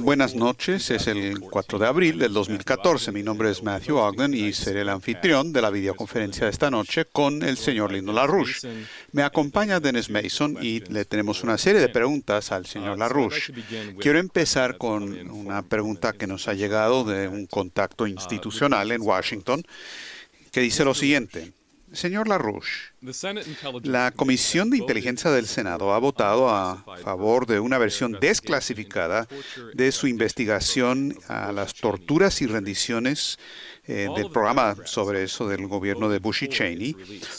Buenas noches, es el 4 de abril del 2014. Mi nombre es Matthew Ogden y seré el anfitrión de la videoconferencia de esta noche con el señor Lindo LaRouche. Me acompaña Dennis Mason y le tenemos una serie de preguntas al señor uh, LaRouche. Quiero empezar con una pregunta que nos ha llegado de un contacto uh, institucional en Washington que dice lo siguiente. Señor LaRouche, la Comisión de Inteligencia del Senado ha votado a favor de una versión desclasificada de su investigación a las torturas y rendiciones eh, del programa sobre eso del gobierno de Bush y Cheney.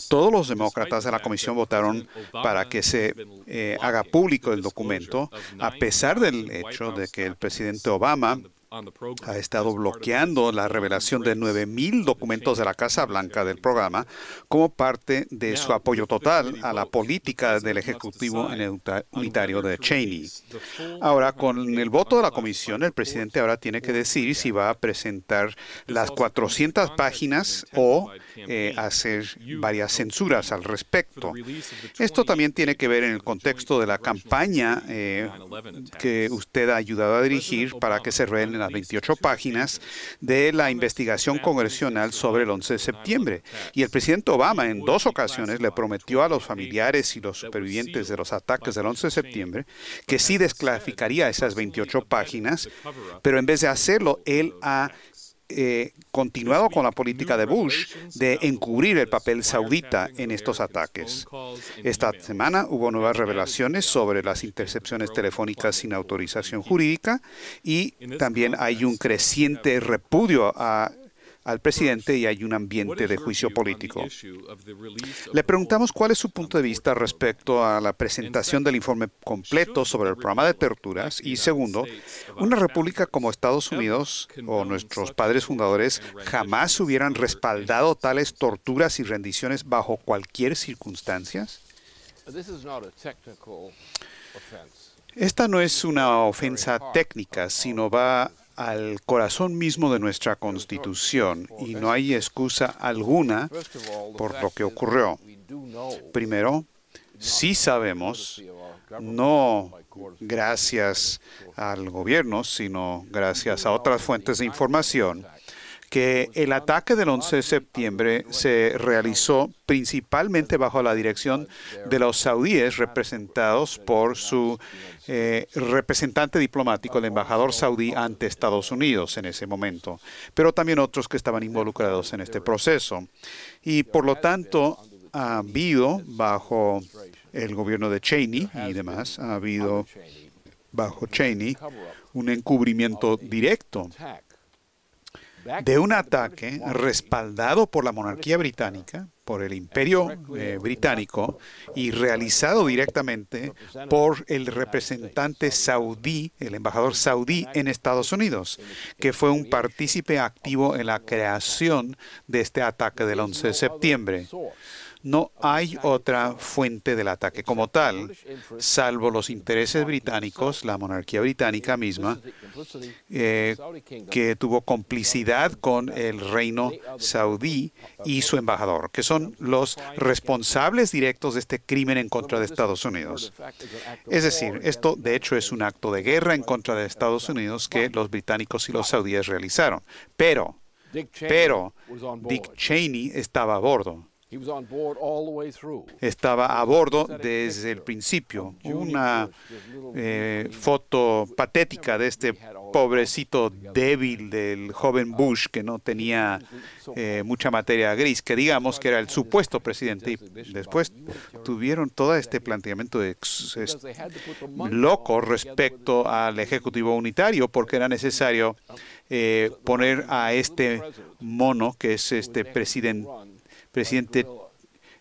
Todos los demócratas de la comisión votaron para que se eh, haga público el documento, a pesar del hecho de que el presidente Obama ha estado bloqueando la revelación de 9.000 documentos de la Casa Blanca del programa como parte de su apoyo total a la política del Ejecutivo unitario de Cheney. Ahora, con el voto de la comisión, el presidente ahora tiene que decir si va a presentar las 400 páginas o eh, hacer varias censuras al respecto. Esto también tiene que ver en el contexto de la campaña eh, que usted ha ayudado a dirigir para que se revelen las 28 páginas de la investigación congresional sobre el 11 de septiembre. Y el presidente Obama en dos ocasiones le prometió a los familiares y los supervivientes de los ataques del 11 de septiembre que sí desclasificaría esas 28 páginas, pero en vez de hacerlo, él ha eh, continuado con la política de Bush de encubrir el papel saudita en estos ataques. Esta semana hubo nuevas revelaciones sobre las intercepciones telefónicas sin autorización jurídica y también hay un creciente repudio a al presidente y hay un ambiente de juicio político. Le preguntamos cuál es su punto de vista respecto a la presentación del informe completo sobre el programa de torturas y segundo, una república como Estados Unidos o nuestros padres fundadores jamás hubieran respaldado tales torturas y rendiciones bajo cualquier circunstancia. Esta no es una ofensa técnica, sino va al corazón mismo de nuestra Constitución y no hay excusa alguna por lo que ocurrió. Primero, sí sabemos, no gracias al gobierno, sino gracias a otras fuentes de información, que el ataque del 11 de septiembre se realizó principalmente bajo la dirección de los saudíes representados por su eh, representante diplomático, el embajador saudí ante Estados Unidos en ese momento, pero también otros que estaban involucrados en este proceso. Y por lo tanto, ha habido bajo el gobierno de Cheney y demás, ha habido bajo Cheney un encubrimiento directo de un ataque respaldado por la monarquía británica, por el imperio eh, británico y realizado directamente por el representante saudí, el embajador saudí en Estados Unidos, que fue un partícipe activo en la creación de este ataque del 11 de septiembre. No hay otra fuente del ataque como tal, salvo los intereses británicos, la monarquía británica misma, eh, que tuvo complicidad con el reino saudí y su embajador, que son los responsables directos de este crimen en contra de Estados Unidos. Es decir, esto de hecho es un acto de guerra en contra de Estados Unidos que los británicos y los saudíes realizaron. pero Dick Cheney estaba a bordo estaba a bordo desde el principio. Una eh, foto patética de este pobrecito débil del joven Bush que no tenía eh, mucha materia gris, que digamos que era el supuesto presidente. después tuvieron todo este planteamiento de loco respecto al Ejecutivo Unitario porque era necesario eh, poner a este mono que es este presidente presidente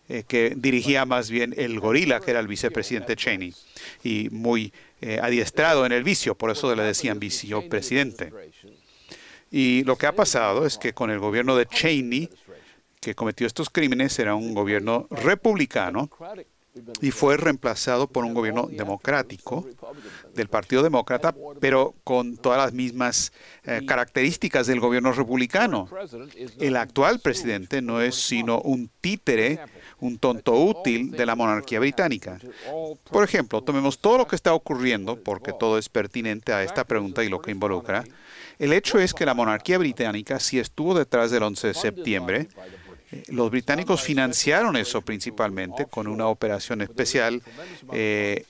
eh, que dirigía más bien el gorila, que era el vicepresidente Cheney, y muy eh, adiestrado en el vicio, por eso le decían presidente. Y lo que ha pasado es que con el gobierno de Cheney, que cometió estos crímenes, era un gobierno republicano y fue reemplazado por un gobierno democrático del Partido Demócrata, pero con todas las mismas eh, características del gobierno republicano. El actual presidente no es sino un títere, un tonto útil de la monarquía británica. Por ejemplo, tomemos todo lo que está ocurriendo, porque todo es pertinente a esta pregunta y lo que involucra. El hecho es que la monarquía británica sí estuvo detrás del 11 de septiembre, eh, los británicos financiaron eso principalmente con una operación especial eh,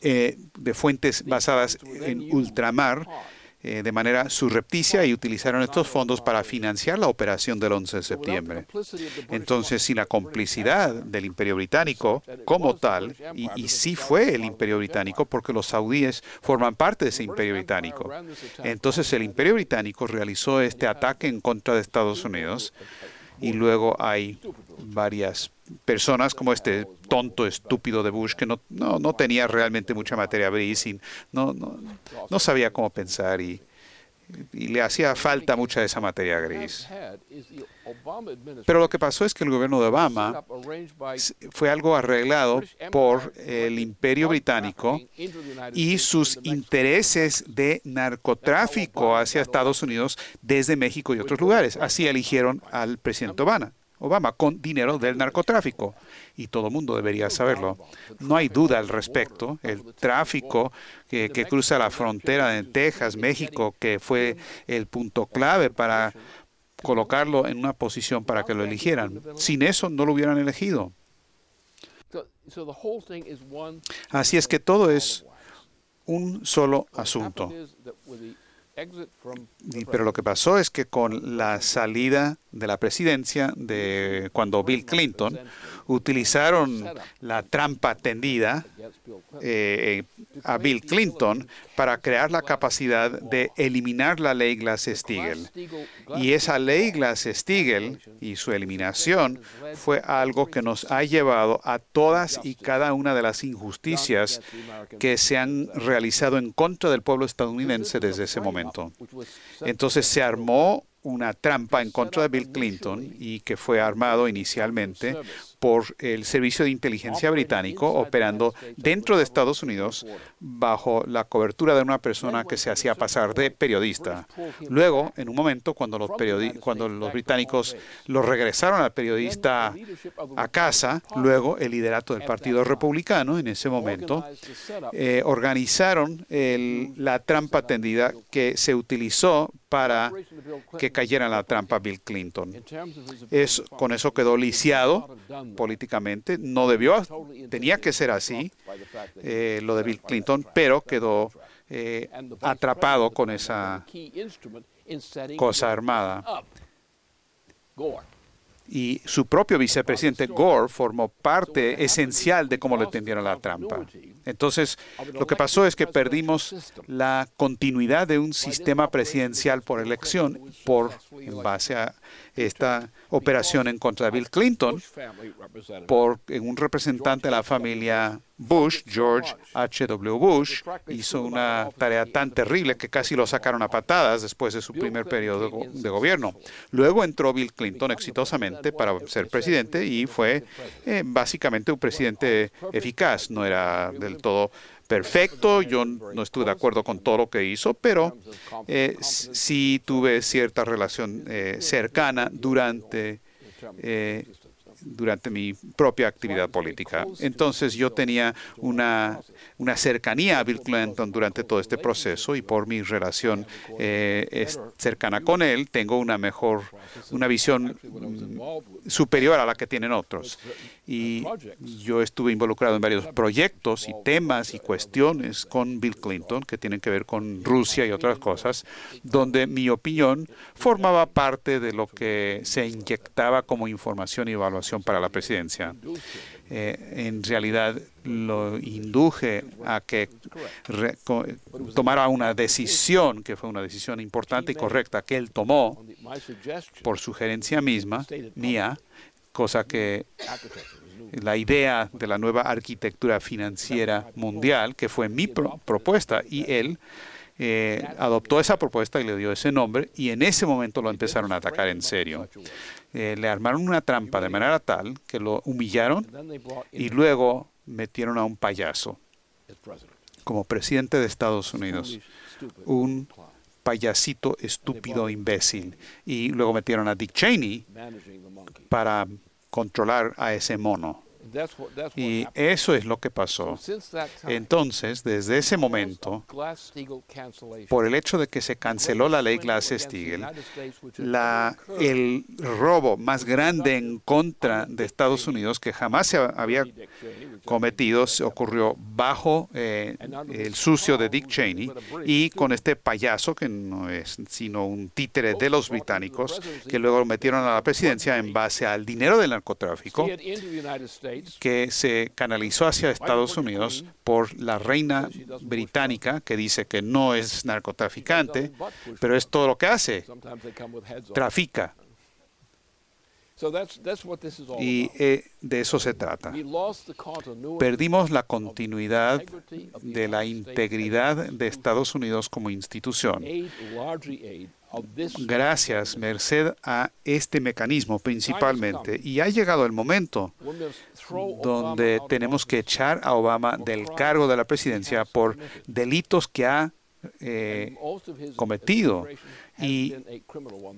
eh, de fuentes basadas en ultramar eh, de manera surrepticia y utilizaron estos fondos para financiar la operación del 11 de septiembre. Entonces, sin la complicidad del Imperio Británico como tal, y sí fue el Imperio Británico porque los saudíes forman parte de ese Imperio Británico, entonces el Imperio Británico realizó este ataque en contra de Estados Unidos y luego hay varias personas como este tonto estúpido de Bush que no, no, tenía realmente mucha materia gris no, no, no sabía cómo pensar y y le hacía falta mucha de esa materia gris. Pero lo que pasó es que el gobierno de Obama fue algo arreglado por el imperio británico y sus intereses de narcotráfico hacia Estados Unidos desde México y otros lugares. Así eligieron al presidente Obama. Obama con dinero del narcotráfico. Y todo el mundo debería saberlo. No hay duda al respecto. El tráfico que, que cruza la frontera de Texas, México, que fue el punto clave para colocarlo en una posición para que lo eligieran. Sin eso no lo hubieran elegido. Así es que todo es un solo asunto. Pero lo que pasó es que con la salida de la presidencia de cuando Bill Clinton, utilizaron la trampa tendida eh, a Bill Clinton para crear la capacidad de eliminar la ley Glass-Steagall. Y esa ley Glass-Steagall y su eliminación fue algo que nos ha llevado a todas y cada una de las injusticias que se han realizado en contra del pueblo estadounidense desde ese momento. Entonces se armó una trampa en contra de Bill Clinton y que fue armado inicialmente por el Servicio de Inteligencia Británico operando dentro de Estados Unidos bajo la cobertura de una persona que se hacía pasar de periodista. Luego, en un momento, cuando los, cuando los británicos lo regresaron al periodista a casa, luego el liderato del Partido Republicano en ese momento eh, organizaron la trampa tendida que se utilizó para que cayera la trampa Bill Clinton. Es, con eso quedó lisiado políticamente. No debió, tenía que ser así, eh, lo de Bill Clinton, pero quedó eh, atrapado con esa cosa armada. Y su propio vicepresidente Gore formó parte esencial de cómo le tendieron la trampa. Entonces, lo que pasó es que perdimos la continuidad de un sistema presidencial por elección por en base a esta operación en contra de Bill Clinton por un representante de la familia Bush, George H.W. Bush, hizo una tarea tan terrible que casi lo sacaron a patadas después de su primer periodo de gobierno. Luego entró Bill Clinton exitosamente para ser presidente y fue eh, básicamente un presidente eficaz, no era del todo perfecto, yo no estuve de acuerdo con todo lo que hizo, pero eh, sí tuve cierta relación eh, cercana durante eh, durante mi propia actividad política. Entonces yo tenía una, cercanía a Bill Clinton durante todo este proceso y por mi relación eh, cercana con él tengo una mejor, una visión mm, superior a la que tienen otros. Y yo estuve involucrado en varios proyectos y temas y cuestiones con Bill Clinton que tienen que ver con Rusia y otras cosas, donde mi opinión formaba parte de lo que se inyectaba como información y evaluación para la presidencia. Eh, en realidad lo induje a que tomara una decisión, que fue una decisión importante y correcta, que él tomó por sugerencia misma, mía, cosa que la idea de la nueva arquitectura financiera mundial, que fue mi propuesta, y él eh, adoptó esa propuesta y le dio ese nombre, y en ese momento lo empezaron a atacar en serio. Eh, le armaron una trampa de manera tal que lo humillaron y luego metieron a un payaso como presidente de Estados Unidos. Un payasito estúpido imbécil. Y luego metieron a Dick Cheney para controlar a ese mono. Y eso es lo que pasó. Entonces, desde ese momento, por el hecho de que se canceló la ley Glass-Steagall, el robo más grande en contra de Estados Unidos que jamás se había cometido ocurrió bajo eh, el sucio de Dick Cheney y con este payaso, que no es sino un títere de los británicos, que luego metieron a la presidencia en base al dinero del narcotráfico que se canalizó hacia Estados Unidos por la reina británica, que dice que no es narcotraficante, pero es todo lo que hace. Trafica y eh, de eso se trata. Perdimos la continuidad de la integridad de Estados Unidos como institución gracias, merced a este mecanismo principalmente. Y ha llegado el momento donde tenemos que echar a Obama del cargo de la presidencia por delitos que ha eh, cometido y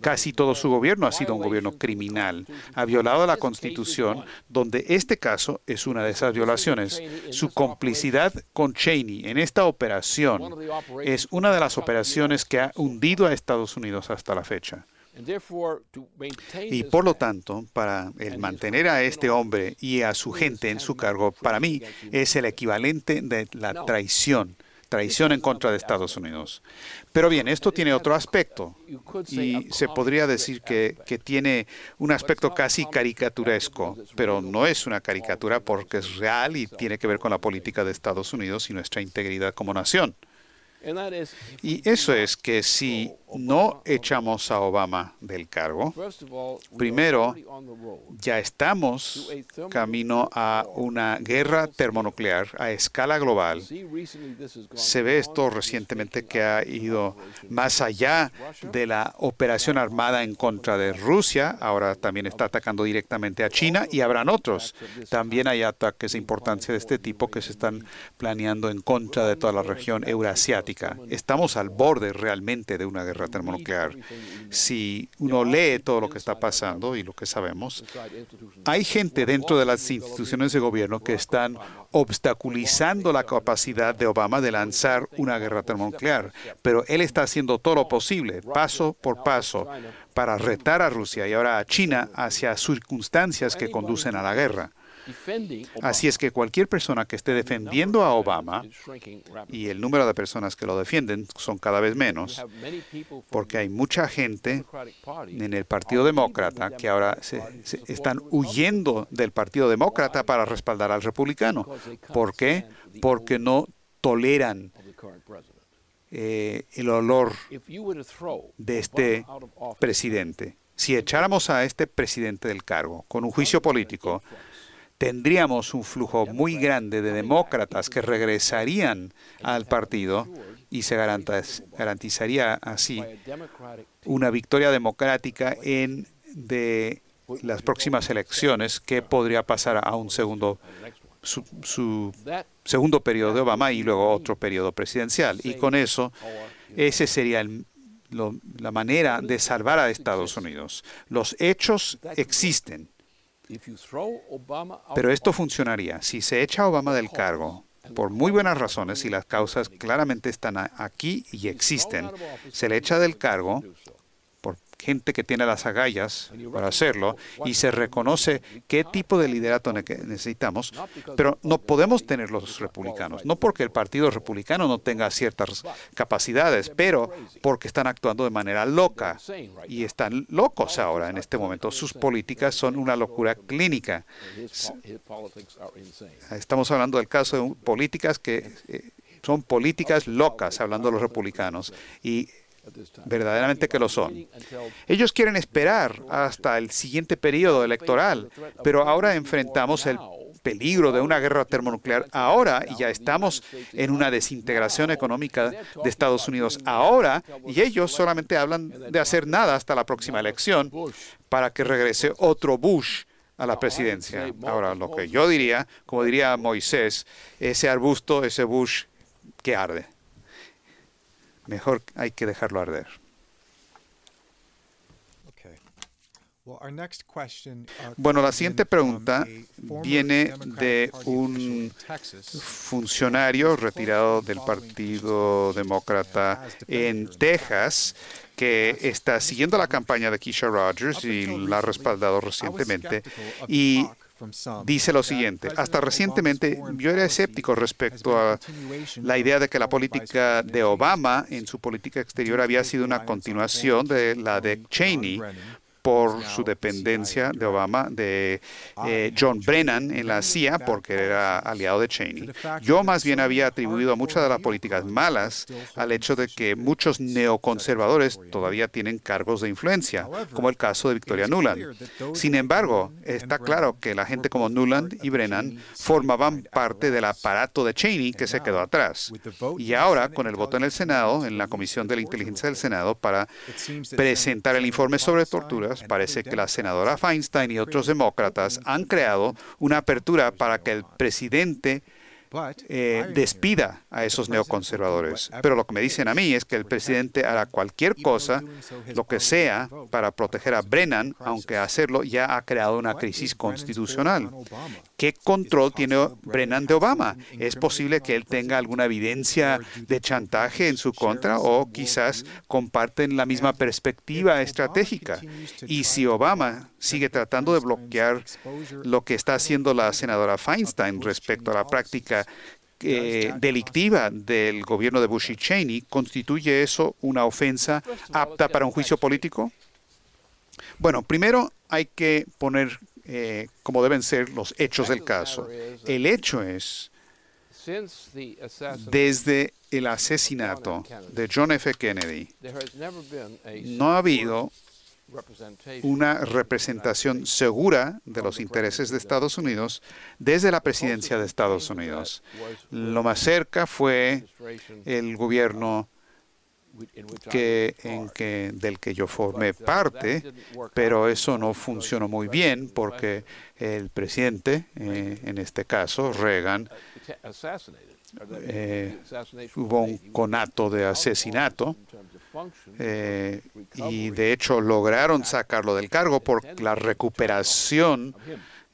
casi todo su gobierno ha sido un gobierno criminal. Ha violado la Constitución, donde este caso es una de esas violaciones. Su complicidad con Cheney en esta operación es una de las operaciones que ha hundido a Estados Unidos hasta la fecha. Y por lo tanto, para el mantener a este hombre y a su gente en su cargo, para mí es el equivalente de la traición traición en contra de Estados Unidos. Pero bien, esto tiene otro aspecto y se podría decir que, tiene un aspecto casi caricaturesco, pero no es una caricatura porque es real y tiene que ver con la política de Estados Unidos y nuestra integridad como nación. Y eso es que si no echamos a Obama del cargo. Primero, ya estamos camino a una guerra termonuclear a escala global. Se ve esto recientemente que ha ido más allá de la operación armada en contra de Rusia. Ahora también está atacando directamente a China y habrán otros. También hay ataques de importancia de este tipo que se están planeando en contra de toda la región eurasiática. Estamos al borde realmente de una guerra termonuclear, si uno lee todo lo que está pasando y lo que sabemos, hay gente dentro de las instituciones de gobierno que están obstaculizando la capacidad de Obama de lanzar una guerra termonuclear, pero él está haciendo todo lo posible, paso por paso, para retar a Rusia y ahora a China hacia circunstancias que conducen a la guerra. Así es que cualquier persona que esté defendiendo a Obama, y el número de personas que lo defienden son cada vez menos, porque hay mucha gente en el Partido Demócrata que ahora se, están huyendo del Partido Demócrata para respaldar al republicano. ¿Por qué? Porque no toleran eh, el olor de este presidente. Si echáramos a este presidente del cargo con un juicio político, tendríamos un flujo muy grande de demócratas que regresarían al partido y se garantizaría así una victoria democrática en de las próximas elecciones que podría pasar a un segundo su, segundo periodo de Obama y luego otro periodo presidencial. Y con eso, ese sería la manera de salvar a Estados Unidos. Los hechos existen pero esto funcionaría. Si se echa a Obama del cargo, por muy buenas razones y las causas claramente están aquí y existen, se le echa del cargo gente que tiene las agallas para hacerlo y se reconoce qué tipo de liderato necesitamos, pero no podemos tener los republicanos, no porque el Partido Republicano no tenga ciertas capacidades, pero porque están actuando de manera loca y están locos ahora en este momento. Sus políticas son una locura clínica. Ah, estamos hablando del caso de políticas que eh, son políticas locas, hablando de los republicanos, y verdaderamente que lo son. Ellos quieren esperar hasta el siguiente periodo electoral, pero ahora enfrentamos el peligro de una guerra termonuclear ahora y ya estamos en una desintegración económica de Estados Unidos ahora y ellos solamente hablan de hacer nada hasta la próxima elección para que regrese otro Bush a la presidencia. Ahora, lo que yo diría, como diría Moisés, ese arbusto, ese Bush que arde mejor hay que dejarlo arder. Uh, bueno, la siguiente pregunta viene de un funcionario retirado del Partido Demócrata en Texas que está siguiendo la campaña de Keisha Rogers y la ha respaldado recientemente. Y dice lo siguiente, hasta recientemente yo era escéptico respecto a la idea de que la política de Obama en su política exterior había sido una continuación de la de Cheney por su dependencia de Obama, de ah, eh, John Brennan en la CIA, porque era aliado de Cheney. Yo más bien había atribuido a muchas de las políticas malas al hecho de que muchos neoconservadores todavía tienen cargos de influencia, como el caso de Victoria Nuland. Sin embargo, está claro que la gente como Nuland y Brennan formaban parte del aparato de Cheney que se quedó atrás. Y ahora, con el voto en el Senado, en la Comisión de la Inteligencia del Senado, para presentar el informe sobre tortura, parece que la senadora Feinstein y otros demócratas han creado una apertura para que el presidente eh, despida a esos neoconservadores. Pero lo que me dicen a mí es que el presidente hará cualquier cosa, lo que sea, para proteger a Brennan, aunque hacerlo ya ha creado una crisis constitucional. ¿Qué control tiene Brennan de Obama? ¿Es posible que él tenga alguna evidencia de chantaje en su contra o quizás comparten la misma perspectiva estratégica? Y si Obama sigue tratando de bloquear lo que está haciendo la senadora Feinstein respecto a la práctica eh, delictiva del gobierno de Bush y Cheney. ¿Constituye eso una ofensa apta para un juicio político? Bueno, primero hay que poner eh, como deben ser los hechos del caso. El hecho es, desde el asesinato de John F. Kennedy, no ha habido una representación segura de los intereses de Estados Unidos desde la presidencia de Estados Unidos. Lo más cerca fue el gobierno que, del que yo formé uh, parte, pero eso no funcionó muy bien porque el presidente, eh, en este caso Reagan, uh, eh, hubo un conato de asesinato eh, y de hecho lograron sacarlo del cargo por la recuperación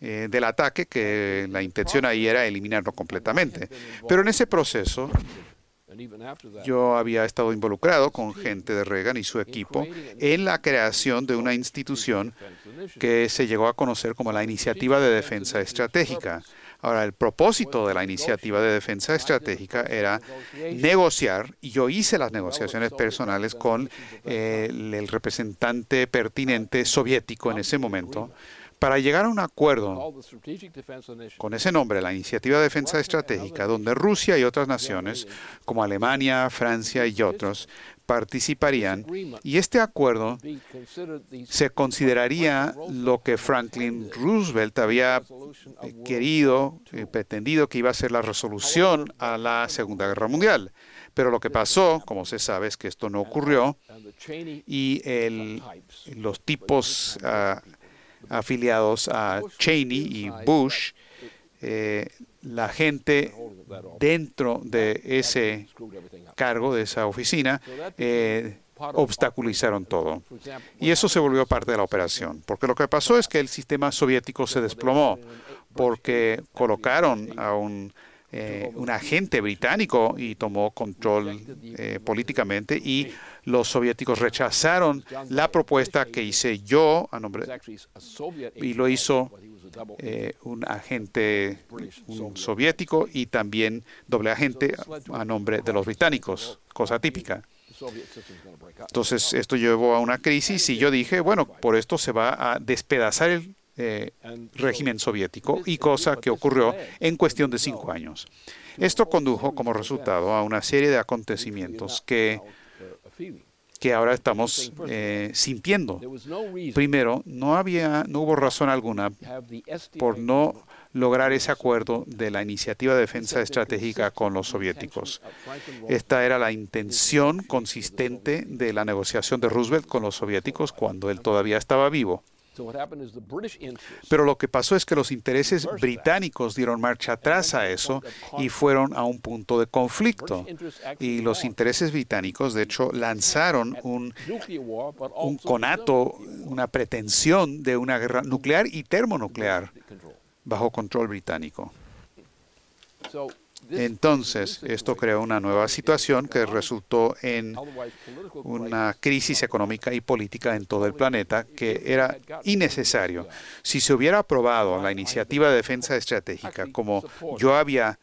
eh, del ataque, que la intención ahí era eliminarlo completamente. Pero en ese proceso yo había estado involucrado con gente de Reagan y su equipo en la creación de una institución que se llegó a conocer como la Iniciativa de Defensa Estratégica, Ahora, el propósito de la iniciativa de defensa estratégica era negociar, y yo hice las negociaciones personales con eh, el representante pertinente soviético en ese momento, para llegar a un acuerdo con ese nombre, la Iniciativa de Defensa Estratégica, donde Rusia y otras naciones, como Alemania, Francia y otros, participarían y este acuerdo se consideraría lo que Franklin Roosevelt había eh, querido, eh, pretendido que iba a ser la resolución a la Segunda Guerra Mundial. Pero lo que pasó, como se sabe, es que esto no ocurrió y los tipos ah, afiliados a Cheney y Bush eh, la gente dentro de ese cargo, de esa oficina, eh, obstaculizaron todo. Y eso se volvió parte de la operación, porque lo que pasó es que el sistema soviético se desplomó, porque colocaron a un, eh, un agente británico y tomó control políticamente y los soviéticos rechazaron la propuesta que hice yo a nombre y lo hizo eh, un agente soviético y también doble agente a nombre de los británicos, cosa típica. Entonces esto llevó a una crisis y yo dije, bueno, por esto se va a despedazar el eh, régimen soviético y cosa que ocurrió en cuestión de cinco años. Esto condujo como resultado a una serie de acontecimientos que que ahora estamos eh, sintiendo. Primero, no, había, no hubo razón alguna por no lograr ese acuerdo de la iniciativa de defensa estratégica con los soviéticos. Esta era la intención consistente de la negociación de Roosevelt con los soviéticos cuando él todavía estaba vivo. Pero lo que pasó es que los intereses británicos dieron marcha atrás a eso y fueron a un punto de conflicto. Y los intereses británicos, de hecho, lanzaron un, un conato, una pretensión de una guerra nuclear y termonuclear bajo control británico. Entonces, esto creó una nueva situación que resultó en una crisis económica y política en todo el planeta que era innecesario. Si se hubiera aprobado la iniciativa de defensa estratégica como yo había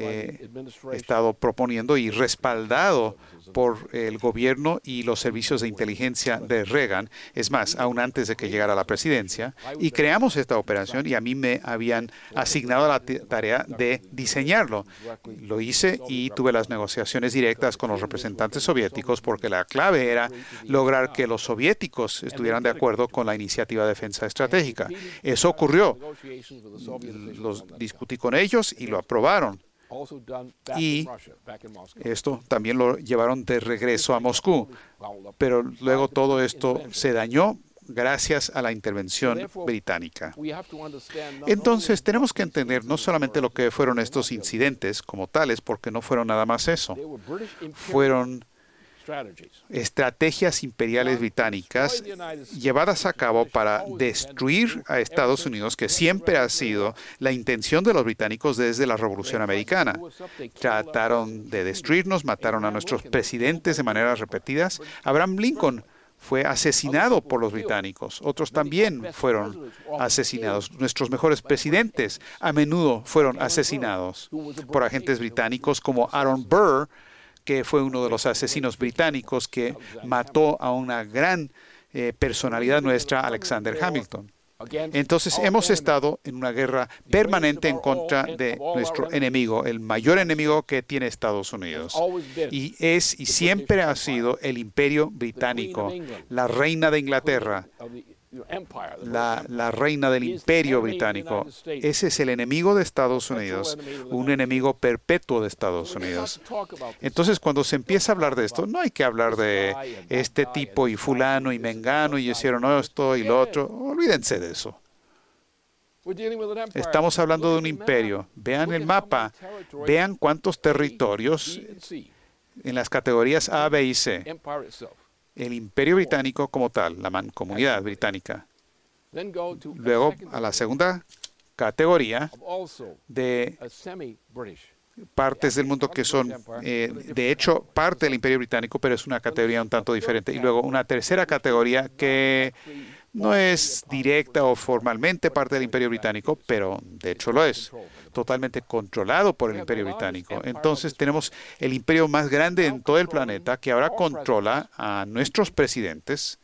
he eh, estado proponiendo y respaldado por el gobierno y los servicios de inteligencia de Reagan, es más, aún antes de que llegara a la presidencia, y creamos esta operación y a mí me habían asignado la tarea de diseñarlo. Lo hice y tuve las negociaciones directas con los representantes soviéticos porque la clave era lograr que los soviéticos estuvieran de acuerdo con la iniciativa de defensa estratégica. Eso ocurrió. Los discutí con ellos y lo aprobaron. Y esto también lo llevaron de regreso a Moscú. Pero luego todo esto se dañó gracias a la intervención británica. Entonces tenemos que entender no solamente lo que fueron estos incidentes como tales, porque no fueron nada más eso, fueron estrategias imperiales británicas llevadas a cabo para destruir a Estados Unidos, que siempre ha sido la intención de los británicos desde la Revolución Americana. Trataron de destruirnos, mataron a nuestros presidentes de maneras repetidas. Abraham Lincoln fue asesinado por los británicos. Otros también fueron asesinados. Nuestros mejores presidentes a menudo fueron asesinados por agentes británicos como Aaron Burr, que fue uno de los asesinos británicos que mató a una gran eh, personalidad nuestra, Alexander Hamilton. Entonces hemos estado en una guerra permanente en contra de nuestro enemigo, el mayor enemigo que tiene Estados Unidos. Y es y siempre ha sido el imperio británico, la reina de Inglaterra, la, la, reina del imperio británico. Ese es el enemigo de Estados Unidos, un enemigo perpetuo de Estados Unidos. Entonces, cuando se empieza a hablar de esto, no hay que hablar de este tipo y fulano y mengano y hicieron esto y lo otro. Olvídense de eso. Estamos hablando de un imperio. Vean el mapa, vean cuántos territorios en las categorías A, B y C el imperio británico como tal, la mancomunidad británica. Luego a la segunda categoría de partes del mundo que son, eh, de hecho, parte del imperio británico, pero es una categoría un tanto diferente. Y luego una tercera categoría que no es directa o formalmente parte del imperio británico, pero de hecho lo es totalmente controlado por el imperio británico. Entonces tenemos el imperio más grande en todo el planeta que ahora controla a nuestros presidentes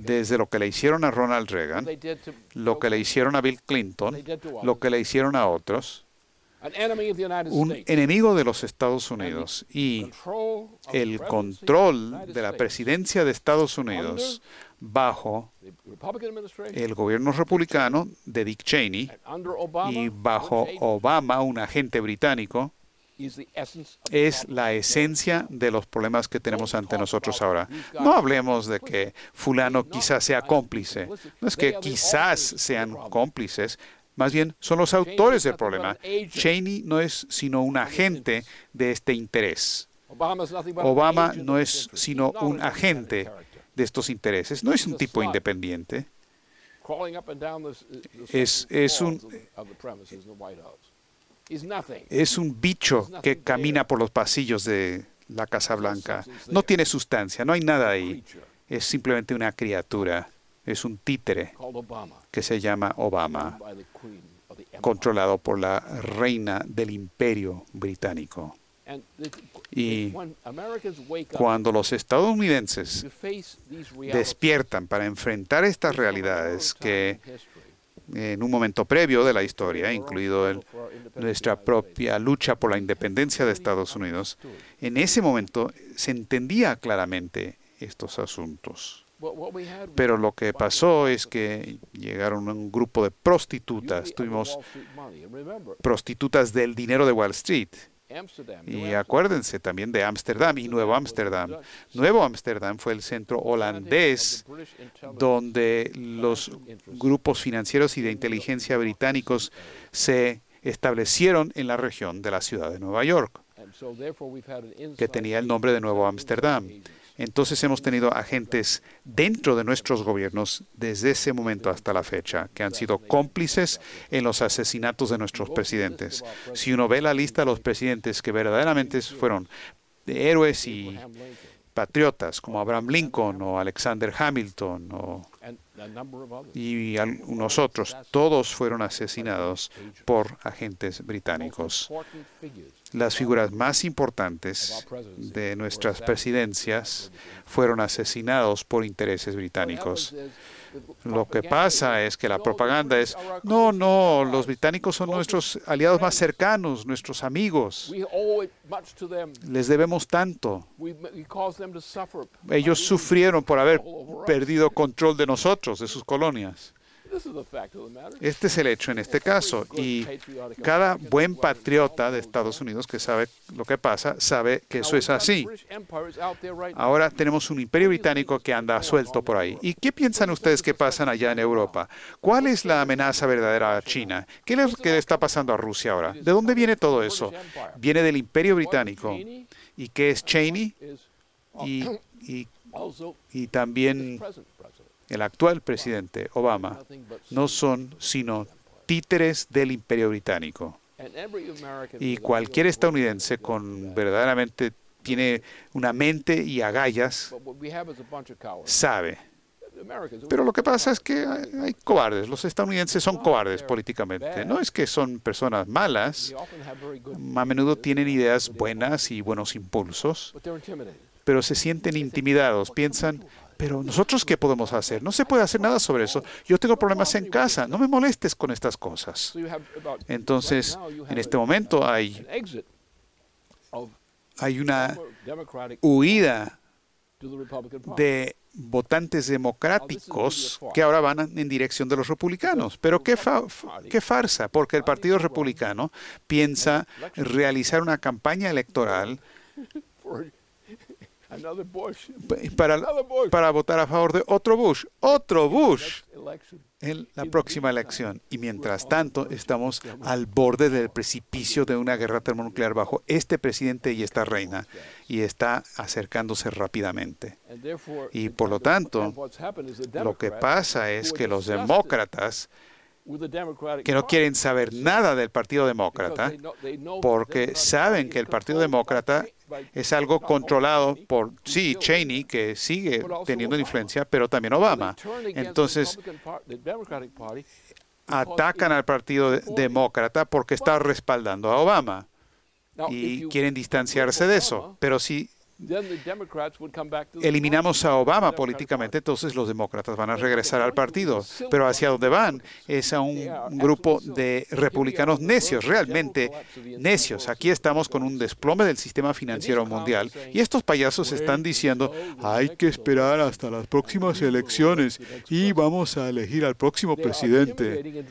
desde lo que le hicieron a Ronald Reagan, lo que le hicieron a Bill Clinton, lo que le hicieron a otros, un enemigo de los Estados Unidos y el control de la presidencia de Estados Unidos bajo el gobierno republicano de Dick Cheney y bajo Obama, un agente británico, es la esencia de los problemas que tenemos ante nosotros ahora. No hablemos de que fulano quizás sea cómplice. No es que quizás sean cómplices. Más bien, son los autores del problema. Cheney no es sino un agente de este interés. Obama no es sino un agente de estos intereses. No es un tipo independiente. Es, un, es un bicho que camina por los pasillos de la Casa Blanca. No tiene sustancia, no hay nada ahí. Es simplemente una criatura. Es un títere que se llama Obama, controlado por la reina del imperio británico. Y cuando los estadounidenses despiertan para enfrentar estas realidades que en un momento previo de la historia, incluido nuestra propia lucha por la independencia de Estados Unidos, en ese momento se entendía claramente estos asuntos. Pero lo que pasó es que llegaron un grupo de prostitutas, tuvimos prostitutas del dinero de Wall Street, y acuérdense también de Ámsterdam y Nuevo Ámsterdam. Nuevo Ámsterdam fue el centro holandés donde los grupos financieros y de inteligencia británicos se establecieron en la región de la ciudad de Nueva York, que tenía el nombre de Nuevo Ámsterdam. Entonces hemos tenido agentes dentro de nuestros gobiernos desde ese momento hasta la fecha que han sido cómplices en los asesinatos de nuestros presidentes. Si uno ve la lista de los presidentes que verdaderamente fueron héroes y patriotas como Abraham Lincoln o Alexander Hamilton y algunos otros, todos fueron asesinados por agentes británicos las figuras más importantes de nuestras presidencias fueron asesinados por intereses británicos. Lo que pasa es que la propaganda es, no, no, los británicos son nuestros aliados más cercanos, nuestros amigos. Les debemos tanto. Ellos sufrieron por haber perdido control de nosotros, de sus colonias. Este es el hecho en este caso. Y cada buen patriota de Estados Unidos que sabe lo que pasa, sabe que eso es así. Ahora tenemos un imperio británico que anda suelto por ahí. ¿Y qué piensan ustedes que pasa allá en Europa? ¿Cuál es la amenaza verdadera a China? ¿Qué es lo que está pasando a Rusia ahora? ¿De dónde viene todo eso? Viene del imperio británico. ¿Y qué es Cheney? Uh, y también el actual presidente Obama no son sino títeres del imperio británico. Y cualquier estadounidense con verdaderamente tiene una mente y agallas sabe. Pero lo que pasa es que hay cobardes. Los estadounidenses son cobardes políticamente. No es que son personas malas. A menudo tienen ideas buenas y buenos impulsos pero se sienten intimidados. Piensan, pero nosotros, ¿qué podemos hacer? No se puede hacer nada sobre eso. Yo tengo problemas en casa. No me molestes con estas cosas. Entonces, en este momento hay, hay una huida de votantes democráticos que ahora van en dirección de los republicanos. Pero qué, qué farsa, porque el Partido Republicano piensa realizar una campaña electoral para, votar a favor de otro Bush, otro Bush en la próxima elección. Y mientras tanto, estamos al borde del precipicio de una guerra termonuclear bajo este presidente y esta reina, y está acercándose rápidamente. Y por lo tanto, lo que pasa es que los demócratas que no quieren saber nada del Partido Demócrata porque saben que el Partido Demócrata es algo controlado por, sí, Cheney, que sigue teniendo influencia, pero también Obama. Entonces, atacan al Partido Demócrata porque está respaldando a Obama y quieren distanciarse de eso. Pero si Eliminamos a Obama políticamente, entonces los demócratas van a regresar al partido. Pero hacia dónde van es a un grupo de republicanos necios, realmente necios. Aquí estamos con un desplome del sistema financiero mundial y estos payasos están diciendo hay que esperar hasta las próximas elecciones y vamos a elegir al próximo presidente.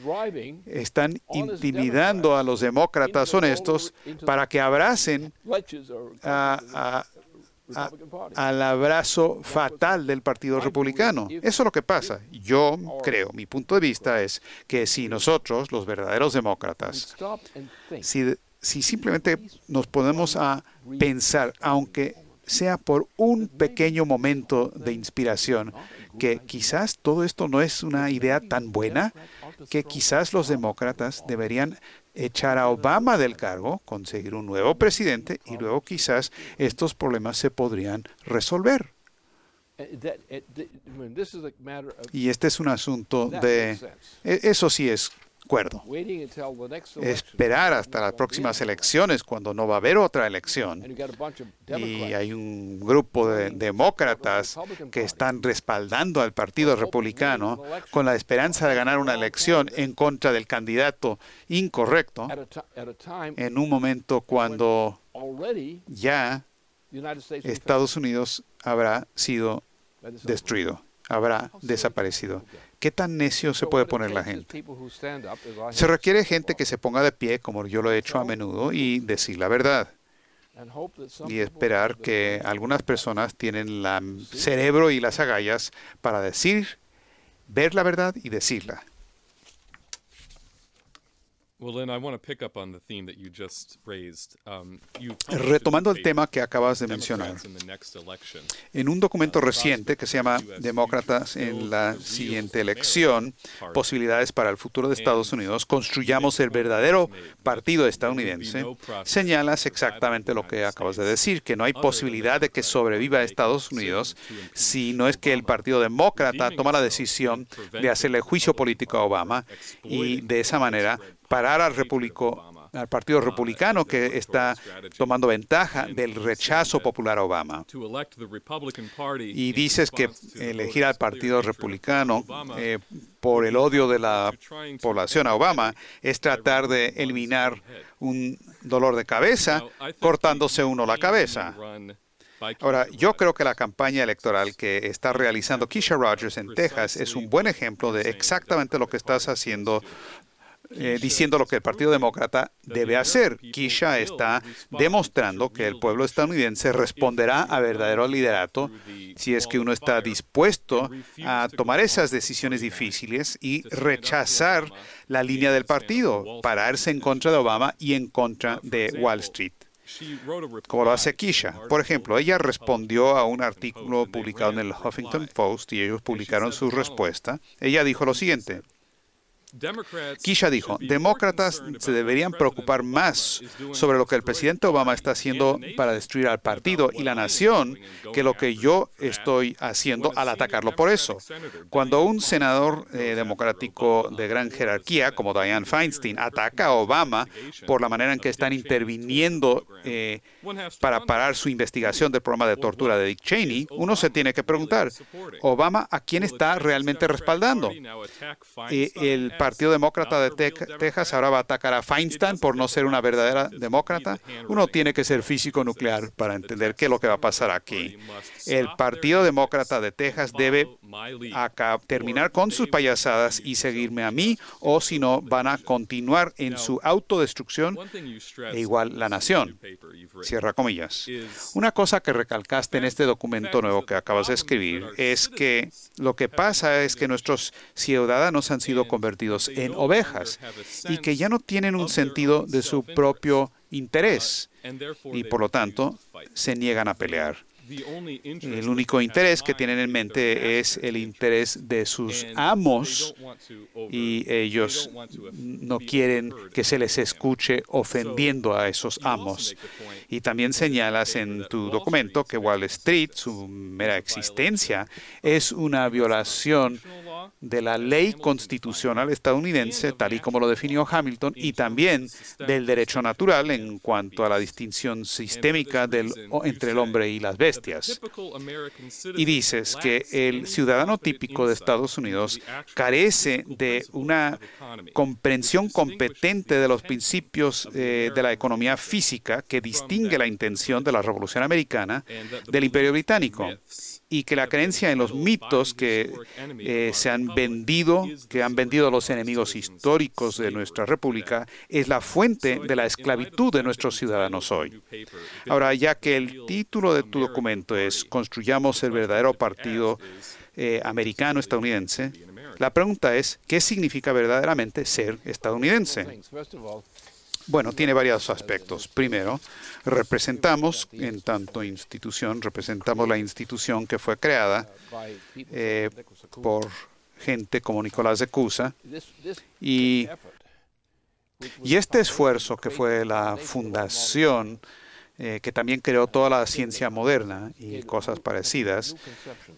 Están intimidando a los demócratas honestos para que abracen a, al abrazo fatal del Partido Republicano. Eso es lo que pasa. Yo creo, mi punto de vista es que si nosotros, los verdaderos demócratas, si, si simplemente nos ponemos a pensar, aunque sea por un pequeño momento de inspiración, que quizás todo esto no es una idea tan buena, que quizás los demócratas deberían echar a Obama del cargo, conseguir un nuevo presidente y luego quizás estos problemas se podrían resolver. Eh, eh, y este es un asunto de... E, eso sí es Esperar hasta las próximas elecciones cuando no va a haber otra elección. Y hay un grupo de demócratas que están respaldando al Partido Republicano con la esperanza de ganar una elección en contra del candidato incorrecto en un momento cuando ya Estados Unidos habrá sido destruido, habrá desaparecido. ¿Qué tan necio se puede poner la gente? Se requiere gente que se ponga de pie, como yo lo he hecho a menudo, y decir la verdad. Y esperar que algunas personas tienen el cerebro y las agallas para decir, ver la verdad y decirla. Retomando el tema que acabas de mencionar, en un documento uh, reciente que se llama Demócratas en la siguiente elección, posibilidades para el futuro de Estados Unidos, construyamos el verdadero partido estadounidense, señalas exactamente lo que acabas de decir, que no hay posibilidad de que sobreviva Estados Unidos si no es que el Partido Demócrata toma la decisión de hacerle juicio político a Obama y de esa manera parar al, al Partido Republicano que está tomando ventaja del rechazo popular a Obama. Y dices que elegir al Partido Republicano eh, por el odio de la población a Obama es tratar de eliminar un dolor de cabeza cortándose uno la cabeza. Ahora, yo creo que la campaña electoral que está realizando Keisha Rogers en Texas es un buen ejemplo de exactamente lo que estás haciendo eh, diciendo lo que el Partido Demócrata debe hacer. Kisha está demostrando que el pueblo estadounidense responderá a verdadero liderato si es que uno está dispuesto a tomar esas decisiones difíciles y rechazar la línea del partido, pararse en contra de Obama y en contra de Wall Street como lo hace Kisha. Por ejemplo, ella respondió a un artículo publicado en el Huffington Post y ellos publicaron su respuesta. Ella dijo lo siguiente, Kisha dijo, demócratas se deberían preocupar más sobre lo que el presidente Obama está haciendo para destruir al partido y la nación que lo que yo estoy haciendo al atacarlo por eso. Cuando un senador eh, democrático de gran jerarquía, como Dianne Feinstein, ataca a Obama por la manera en que están interviniendo eh, para parar su investigación del programa de tortura de Dick Cheney, uno se tiene que preguntar, Obama, ¿a quién está realmente respaldando? Partido Demócrata de Texas ahora va a atacar a Feinstein por no ser una verdadera demócrata. Uno tiene que ser físico nuclear para entender qué es lo que va a pasar aquí. El Partido Demócrata de Texas debe terminar con sus payasadas y seguirme a mí, o si no, van a continuar en su autodestrucción e igual la nación. Cierra comillas. Una cosa que recalcaste en este documento nuevo que acabas de escribir es que lo que pasa es que nuestros ciudadanos han sido convertidos en ovejas y que ya no tienen un sentido de su propio interés y por lo tanto se niegan a pelear. El único interés que tienen en mente es el interés de sus amos y ellos no quieren que se les escuche ofendiendo a esos amos. Y también señalas en tu documento que Wall Street, su mera existencia, es una violación de la ley constitucional estadounidense, tal y como lo definió Hamilton, y también del derecho natural en cuanto a la distinción sistémica entre el hombre y las bestias. Y dices que el ciudadano típico de Estados Unidos carece de una comprensión competente de los principios eh, de la economía física que distingue la intención de la Revolución Americana del Imperio Británico y que la creencia en los mitos que eh, se han vendido, que han vendido los enemigos históricos de nuestra república, es la fuente de la esclavitud de nuestros ciudadanos hoy. Ahora, ya que el título de tu documento es Construyamos el verdadero partido eh, americano-estadounidense, la pregunta es, ¿qué significa verdaderamente ser estadounidense? Bueno, tiene varios aspectos. Primero, representamos, en tanto institución, representamos la institución que fue creada eh, por gente como Nicolás de Cusa y, este esfuerzo que fue la fundación eh, que también creó toda la ciencia moderna y cosas parecidas,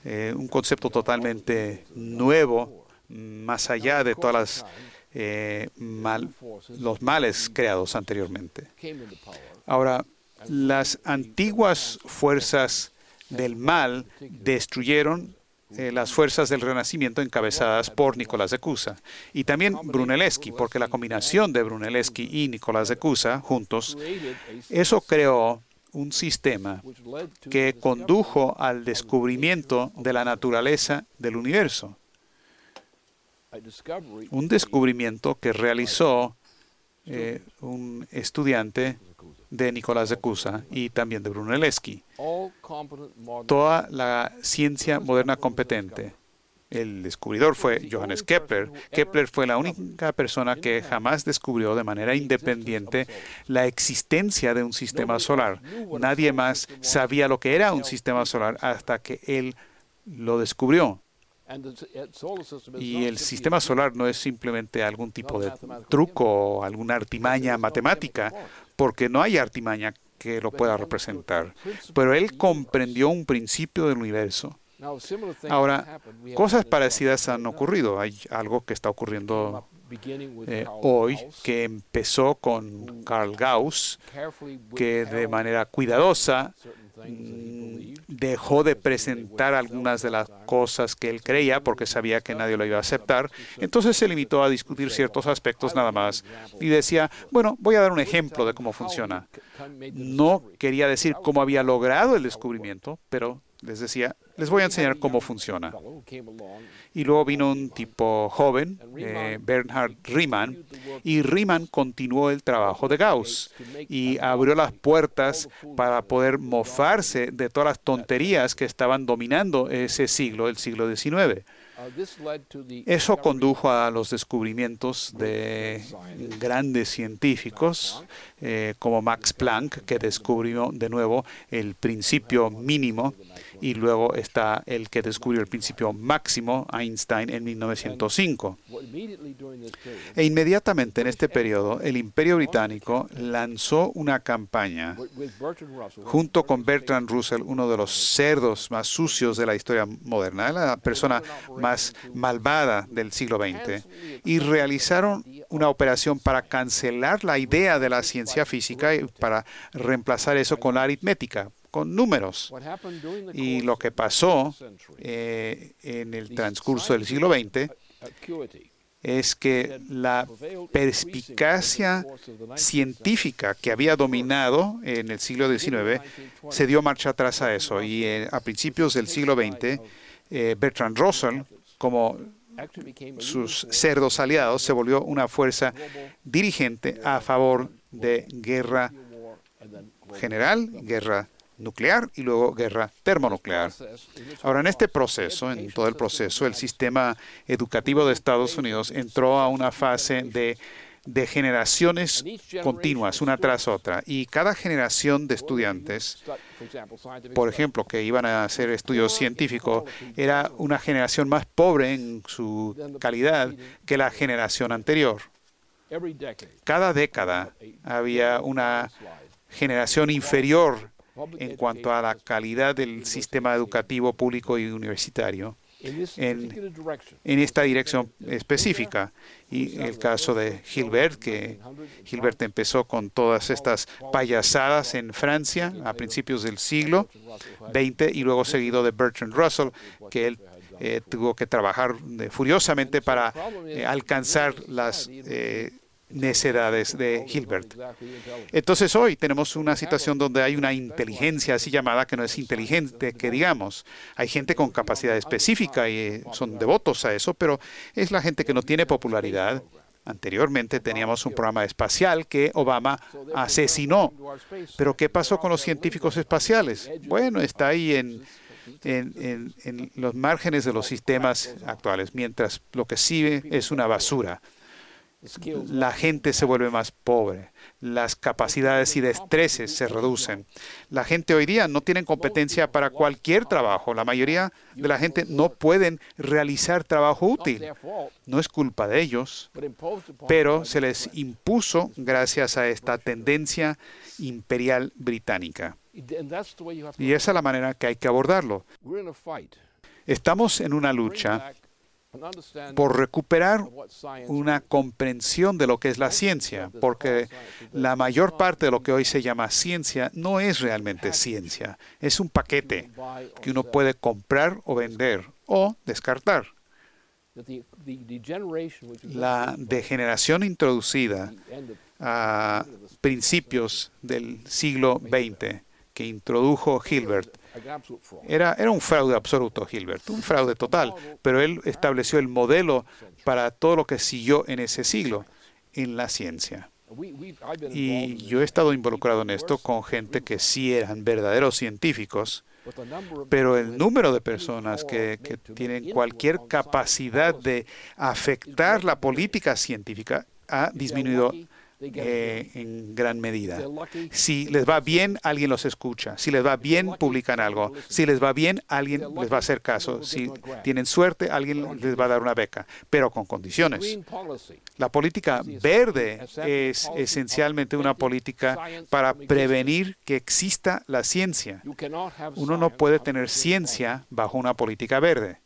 eh, un concepto totalmente nuevo, más allá de todas las eh, los males creados anteriormente. Ahora, las antiguas fuerzas del mal destruyeron eh, las fuerzas del Renacimiento encabezadas por Nicolás de Cusa y también Brunelleschi, porque la combinación de Brunelleschi y Nicolás de Cusa juntos, eso creó un sistema que condujo al descubrimiento de la naturaleza del universo un descubrimiento que realizó eh, un estudiante de Nicolás de Cusa y también de Brunelleschi. Toda la ciencia moderna competente. El descubridor fue Johannes Kepler. Kepler fue la única persona que jamás descubrió de manera independiente la existencia de un sistema solar. Nadie más sabía lo que era un sistema solar hasta que él lo descubrió. Uh, y el sistema solar no es simplemente algún tipo de truco, o alguna artimaña matemática, porque no hay artimaña que lo pueda representar. Pero él comprendió un principio del universo. Ahora, cosas parecidas han ocurrido. Hay algo que está ocurriendo eh, hoy, que empezó con Carl Gauss, que de manera cuidadosa mm, dejó de presentar algunas de las cosas que él creía porque sabía que nadie lo iba a aceptar. Entonces se limitó a discutir ciertos aspectos nada más y decía, bueno, voy a dar un ejemplo de cómo funciona. No quería decir cómo había logrado el descubrimiento, pero les decía, les voy a enseñar cómo funciona. Y luego vino un tipo joven, eh, Bernhard Riemann, y Riemann continuó el trabajo de Gauss y abrió las puertas para poder mofarse de todas las tonterías que estaban dominando ese siglo, el siglo XIX. Eso condujo a los descubrimientos de grandes científicos eh, como Max Planck, que descubrió de nuevo el principio mínimo y luego está el que descubrió el principio máximo, Einstein, en 1905. E inmediatamente en este periodo, el Imperio Británico lanzó una campaña junto con Bertrand Russell, uno de los cerdos más sucios de la historia moderna, la persona más malvada del siglo XX, y realizaron una operación para cancelar la idea de la ciencia física y para reemplazar eso con la aritmética con números. Y lo que pasó eh, en el transcurso del siglo XX es que la perspicacia científica que había dominado en el siglo XIX se dio marcha atrás a eso. Y eh, a principios del siglo XX, eh, Bertrand Russell, como sus cerdos aliados, se volvió una fuerza dirigente a favor de guerra general, guerra nuclear y luego guerra termonuclear. Ahora, en este proceso, en todo el proceso, el sistema educativo de Estados Unidos entró a una fase de generaciones continuas, una tras otra. Y cada generación de estudiantes, por ejemplo, que iban a hacer estudios científicos, era una generación más pobre en su calidad que la generación anterior. Cada década había una generación inferior en cuanto a la calidad del sistema educativo público y universitario en, esta dirección específica. Y el caso de Gilbert, que Gilbert empezó con todas estas payasadas en Francia a principios del siglo XX y luego seguido de Bertrand Russell, que él eh, tuvo que trabajar furiosamente para eh, alcanzar las eh, necedades de Hilbert. Entonces hoy tenemos una situación donde hay una inteligencia así llamada que no es inteligente, que digamos, hay gente con capacidad específica y eh, son devotos a eso, pero es la gente que no tiene popularidad. Anteriormente teníamos un programa espacial que Obama asesinó. Pero ¿qué pasó con los científicos espaciales? Bueno, está ahí en, los márgenes de los sistemas actuales, mientras lo que sigue es una basura la gente se vuelve más pobre, las capacidades y destreces se reducen. La gente hoy día no tiene competencia para cualquier trabajo. La mayoría de la gente no pueden realizar trabajo útil. No es culpa de ellos, pero se les impuso gracias a esta tendencia imperial británica. Y esa es la manera que hay que abordarlo. Estamos en una lucha por recuperar una comprensión de lo que es la ciencia, porque la mayor parte de lo que hoy se llama ciencia no es realmente ciencia, es un paquete que uno puede comprar o vender o descartar. La degeneración introducida a principios del siglo XX que introdujo Hilbert era, era un fraude absoluto, Hilbert, un fraude total, pero él estableció el modelo para todo lo que siguió en ese siglo en la ciencia. Y yo he estado involucrado en esto con gente que sí eran verdaderos científicos, pero el número de personas que, que, tienen cualquier capacidad de afectar la política científica ha disminuido eh, en gran medida. Si les va bien, alguien los escucha. Si les va bien, publican algo. Si les va bien, alguien les va a hacer caso. Si tienen suerte, alguien les va a dar una beca, pero con condiciones. La política verde es esencialmente una política para prevenir que exista la ciencia. Uno no puede tener ciencia bajo una política verde.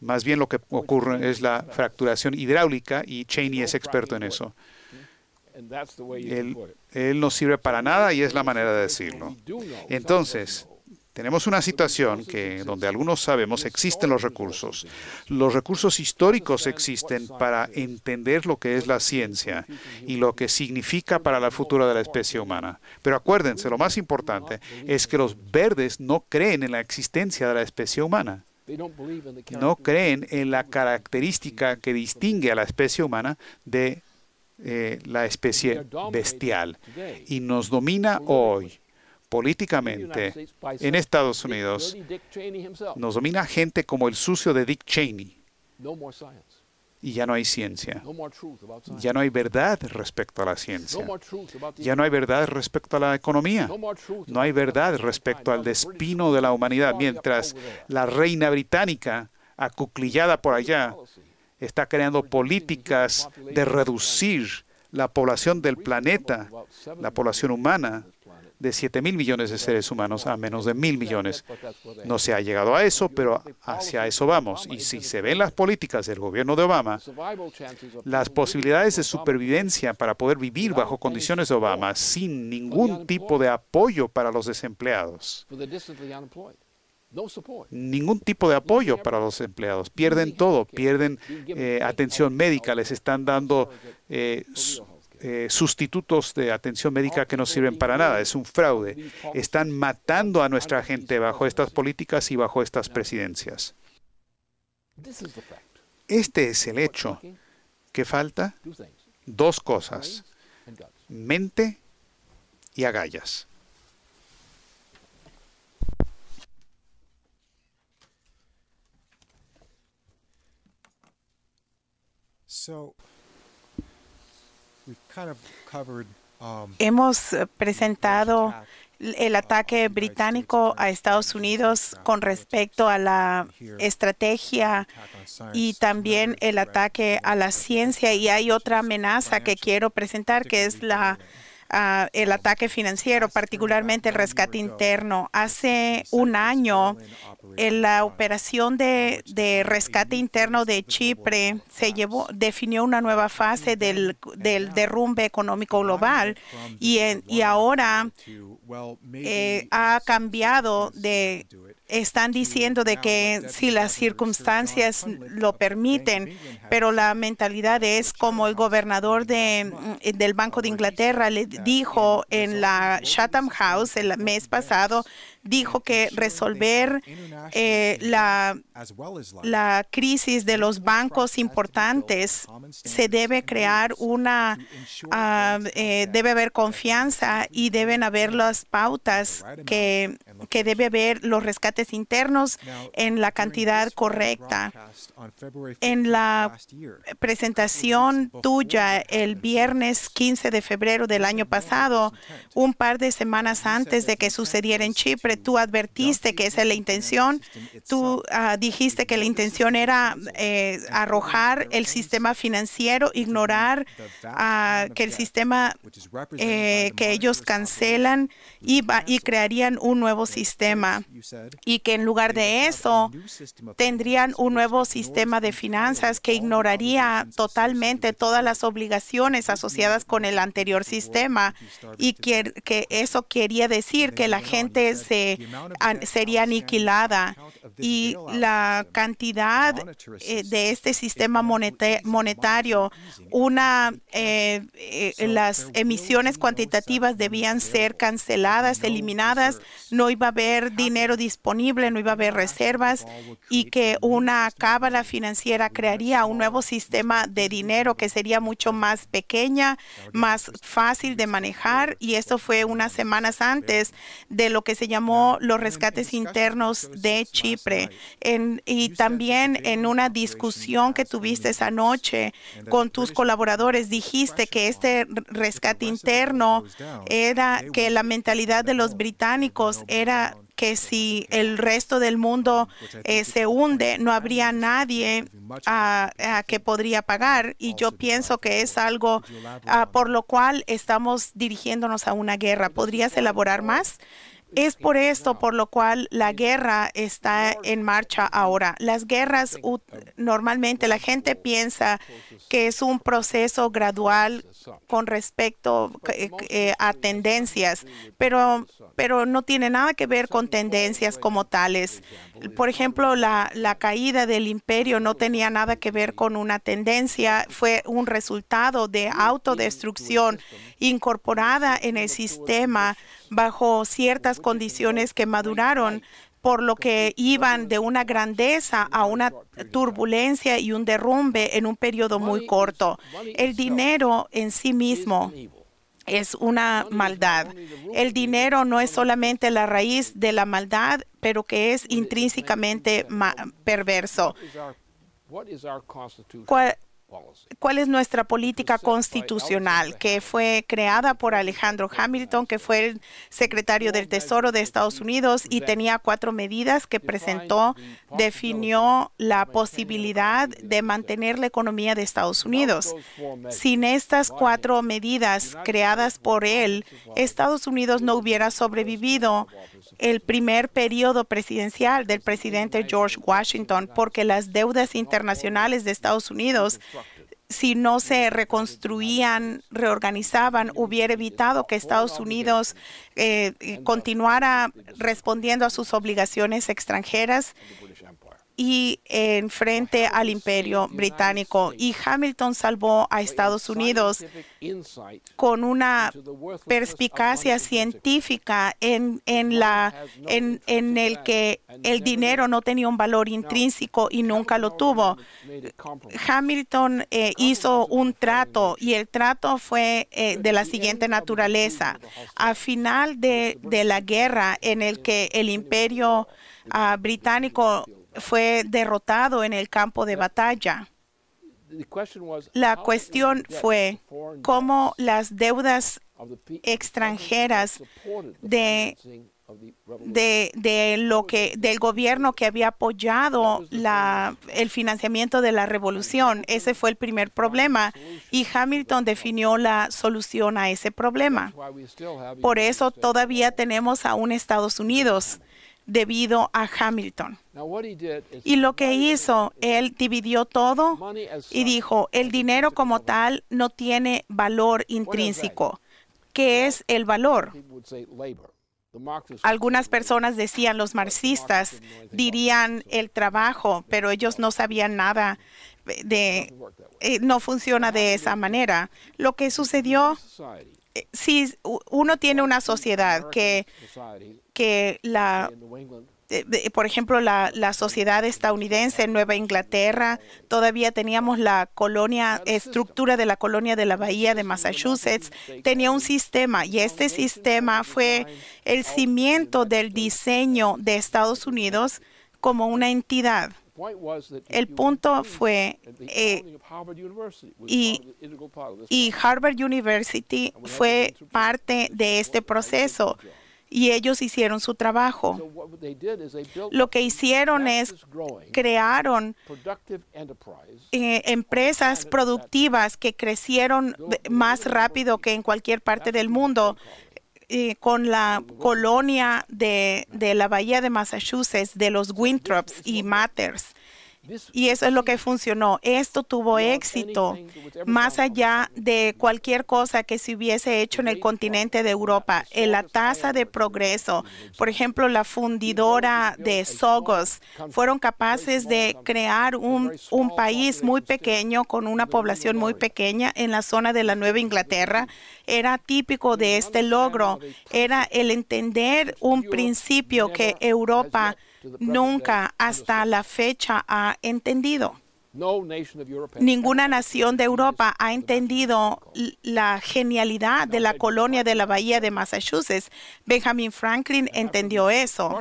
Más bien lo que ocurre es la fracturación hidráulica y Cheney es experto en eso. Él, no sirve para nada y es la manera de decirlo. Entonces, tenemos una situación que donde algunos sabemos existen los recursos. Los recursos históricos existen para entender lo que es la ciencia y lo que significa para la futura de la especie humana. Pero acuérdense, lo más importante es que los verdes no creen en la existencia de la especie humana. No creen en la característica que distingue a la especie humana de eh, la especie bestial y nos domina hoy políticamente en Estados Unidos. Nos domina gente como el sucio de Dick Cheney. Y ya no hay ciencia. Ya no hay verdad respecto a la ciencia. Ya no hay verdad respecto a la economía. No hay verdad respecto al despino de la humanidad. Mientras la reina británica, acuclillada por allá, está creando políticas de reducir la población del planeta, la población humana, de 7 mil millones de seres humanos a menos de mil millones. No se ha llegado a eso, pero hacia eso vamos. Y si se ven las políticas del gobierno de Obama, las posibilidades de supervivencia para poder vivir bajo condiciones de Obama sin ningún tipo de apoyo para los desempleados, ningún tipo de apoyo para los empleados. Pierden todo, pierden eh, atención oh, médica, les están dando oh, eh, eh, sustitutos de atención médica que no sirven para nada, es un fraude. Están matando a nuestra gente bajo estas políticas y bajo estas presidencias. Este es el hecho. ¿Qué falta? Dos cosas, mente y agallas. Um, Hemos eh, presentado el ataque británico a Estados Unidos con respecto a la estrategia y también el ataque a la ciencia. Y hay otra amenaza que quiero presentar, que es la el ataque financiero, particularmente el rescate interno. Hace un año, en eh, la operación de, rescate interno de Chipre se llevó, definió una nueva fase del, derrumbe económico global y, y ahora eh, ha cambiado de están diciendo de que si las circunstancias lo permiten, pero la mentalidad es como el gobernador de, mm, eh, del Banco de Inglaterra le dijo en la Chatham House el mes pasado dijo que resolver eh, la, crisis de los bancos importantes se debe crear una, ah, eh, debe haber confianza y deben haber las pautas que, que debe haber los rescates internos en la cantidad correcta. En la presentación tuya el viernes 15 de febrero del año pasado, un par de semanas antes de que sucediera en Chipre, tú advertiste que esa es la intención. Tú ah, dijiste que la intención era eh, arrojar el sistema financiero, ignorar ah, que el sistema eh, que ellos cancelan y, crearían un nuevo sistema y que en lugar de eso tendrían un nuevo sistema de finanzas que ignoraría totalmente todas las obligaciones asociadas con el anterior sistema y que eso quería decir que la gente se eh, sería aniquilada y la cantidad eh, de este sistema monetario, una, eh, las emisiones cuantitativas debían ser canceladas, eliminadas, no iba a haber dinero disponible, no iba a haber reservas y que una cábala financiera crearía un nuevo sistema de dinero que sería mucho más pequeña, más fácil de manejar y esto fue unas semanas antes de lo que se llama los rescates internos de Chipre. En, y también en una discusión que tuviste esa noche con tus colaboradores, dijiste que este rescate interno era que la mentalidad de los británicos era que si el resto del mundo eh, se hunde, no habría nadie a, que podría pagar. Y yo pienso que es algo ah, por lo cual estamos dirigiéndonos a una guerra. ¿Podrías elaborar más? Es por esto por lo cual la guerra está en marcha ahora. Las guerras, normalmente la gente piensa que es un proceso gradual con respecto eh, eh, a tendencias, pero, pero no tiene nada que ver con tendencias como tales. Por ejemplo, la, la caída del imperio no tenía nada que ver con una tendencia, fue un resultado de autodestrucción incorporada en el sistema bajo ciertas condiciones que maduraron por lo que iban de una grandeza a una turbulencia y un derrumbe en un periodo muy corto. El dinero en sí mismo es una maldad. El dinero no es solamente la raíz de la maldad, pero que es intrínsecamente perverso cuál es nuestra política constitucional que fue creada por Alejandro Hamilton, que fue el secretario del Tesoro de Estados Unidos y tenía cuatro medidas que presentó, definió la posibilidad de mantener la economía de Estados Unidos. Sin estas cuatro medidas creadas por él, Estados Unidos no hubiera sobrevivido el primer periodo presidencial del presidente George Washington porque las deudas internacionales de Estados Unidos si no se reconstruían, reorganizaban, hubiera evitado que Estados Unidos eh, eh, continuara respondiendo a sus obligaciones extranjeras y enfrente al imperio británico. Y Hamilton salvó a Estados Unidos con una perspicacia científica en, la, en, el que el dinero no tenía un valor intrínseco y nunca lo tuvo. Hamilton eh, hizo un trato y el trato fue eh, de la siguiente naturaleza. A final de, la guerra en el que el imperio ah, británico fue derrotado en el campo de batalla. La cuestión fue cómo las deudas extranjeras de, lo que del gobierno que había apoyado el financiamiento de la revolución. Ese fue el primer problema y Hamilton definió la solución a ese problema. Por eso todavía tenemos a un Estados Unidos debido a Hamilton. Y lo que hizo, él dividió todo y dijo, el dinero como tal no tiene valor intrínseco. ¿Qué es el valor? Algunas personas decían, los marxistas dirían el trabajo, pero ellos no sabían nada de... Eh, no funciona de esa manera. Lo que sucedió si uno tiene una sociedad que, que la, por ejemplo, la, la, sociedad estadounidense en Nueva Inglaterra, todavía teníamos la colonia, estructura de la colonia de la Bahía de Massachusetts, tenía un sistema y este sistema fue el cimiento del diseño de Estados Unidos como una entidad. El punto fue, eh, y, Harvard University fue parte de este proceso y ellos hicieron su trabajo. Lo que hicieron es crearon eh, empresas productivas que crecieron más rápido que en cualquier parte del mundo eh, con la colonia de, de, la bahía de Massachusetts, de los Winthrop y Matters. Y eso es lo que funcionó. Esto tuvo éxito más allá de cualquier cosa que se hubiese hecho en el continente de Europa. la tasa de progreso, por ejemplo, la fundidora de Sogos, fueron capaces de crear un, un país muy pequeño con una población muy pequeña en la zona de la Nueva Inglaterra. Era típico de este logro. Era el entender un principio que Europa nunca hasta la fecha ha entendido. Ninguna nación de Europa ha entendido la genialidad de la colonia de la bahía de Massachusetts. Benjamin Franklin entendió eso.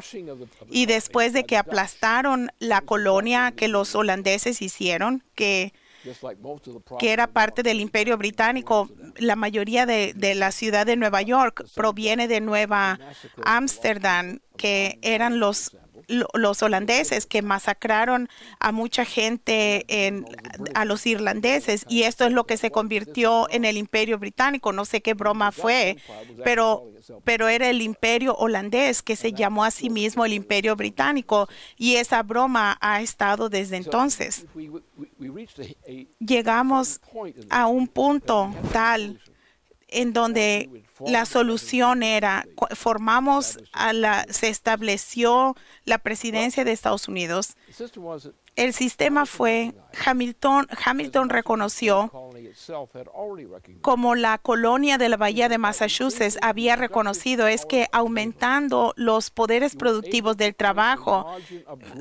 Y después de que aplastaron la colonia que los holandeses hicieron, que, era parte del imperio británico, la mayoría de la ciudad de Nueva York proviene de Nueva Ámsterdam, que eran los los holandeses que masacraron a mucha gente, a los irlandeses, y esto es lo que se convirtió en el imperio británico. No sé qué broma fue, pero, pero era el imperio holandés que se llamó a sí mismo el imperio británico, y esa broma ha estado desde entonces. Llegamos a un punto tal en donde la solución era, formamos, a la, se estableció la presidencia de Estados Unidos. El sistema fue Hamilton, Hamilton reconoció como la colonia de la Bahía de Massachusetts había reconocido es que aumentando los poderes productivos del trabajo,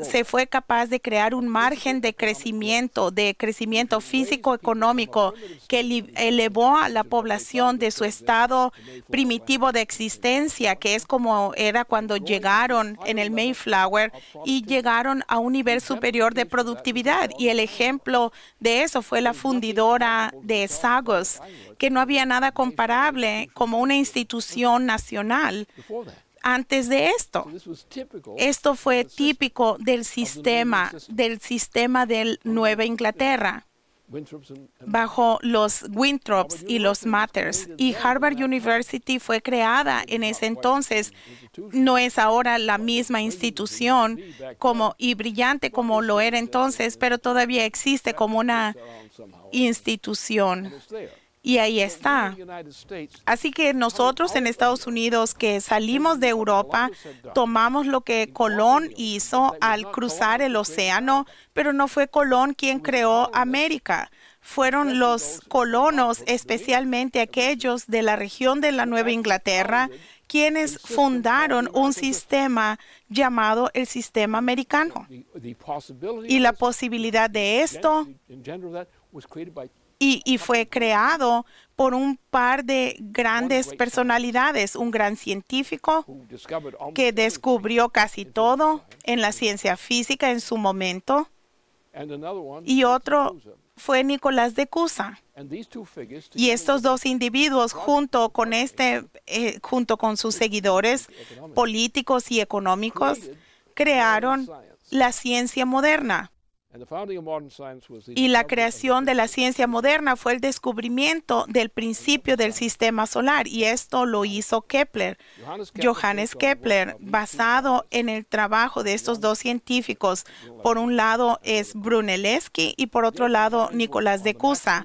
se fue capaz de crear un margen de crecimiento, de crecimiento físico económico que elevó a la población de su estado primitivo de existencia, que es como era cuando llegaron en el Mayflower y llegaron a un nivel superior de productividad y el ejemplo ejemplo de eso fue la fundidora de Sagos, que no había nada comparable como una institución nacional antes de esto. Esto fue típico del sistema, del sistema del Nueva Inglaterra bajo los Winthrop y los Matters. Y Harvard University fue creada en ese entonces. No es ahora la misma institución como, y brillante como lo era entonces, pero todavía existe como una institución y ahí está. Así que nosotros en Estados Unidos que salimos de Europa, tomamos lo que Colón hizo al cruzar el océano, pero no fue Colón quien creó América. Fueron los colonos, especialmente aquellos de la región de la Nueva Inglaterra, quienes fundaron un sistema llamado el sistema americano. Y la posibilidad de esto y, fue creado por un par de grandes personalidades, un gran científico que descubrió casi todo en la ciencia física en su momento, y otro fue Nicolás de Cusa. Y estos dos individuos, junto con, este, eh, junto con sus seguidores políticos y económicos, crearon la ciencia moderna y la creación de la ciencia moderna fue el descubrimiento del principio del sistema solar, y esto lo hizo Kepler, Johannes Kepler, basado en el trabajo de estos dos científicos. Por un lado es Brunelleschi y por otro lado Nicolás de Cusa.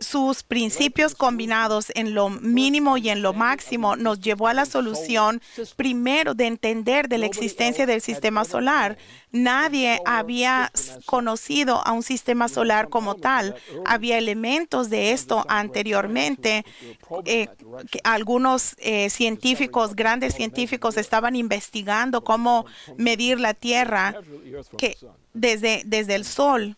Sus principios combinados en lo mínimo y en lo máximo nos llevó a la solución primero de entender de la existencia del sistema solar. Nadie había conocido a un sistema solar como tal. Oh, había elementos de esto anteriormente. Eh, algunos eh, científicos, grandes científicos, estaban investigando cómo medir la Tierra que, desde, desde el Sol.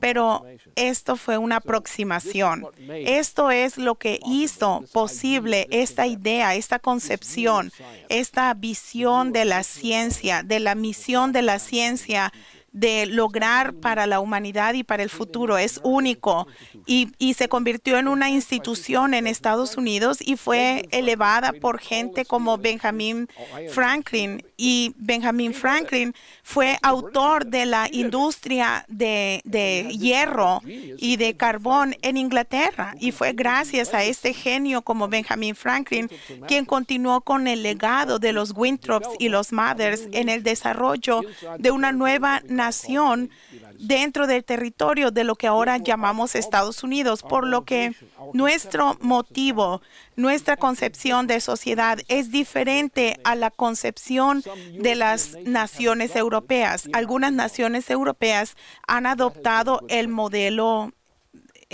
Pero esto fue una aproximación. Esto es lo que hizo posible esta idea, esta concepción, esta visión de la ciencia, de la misión de la ciencia de lograr para la humanidad y para el futuro. Es único y, se convirtió en una institución en Estados Unidos y fue elevada por gente como eh, Benjamin oh, Franklin. Y Benjamin Franklin eh, fue autor de la eh, industria de, hierro y de carbón en Inglaterra. Y fue gracias a este genio como Benjamin Franklin quien continuó con el legado de los Winthrops y los Mothers en el desarrollo de una nueva nación nación dentro del territorio de lo que ahora llamamos Estados Unidos, por lo que nuestro motivo, nuestra concepción de sociedad es diferente a la concepción de las naciones europeas. Algunas naciones europeas han adoptado el modelo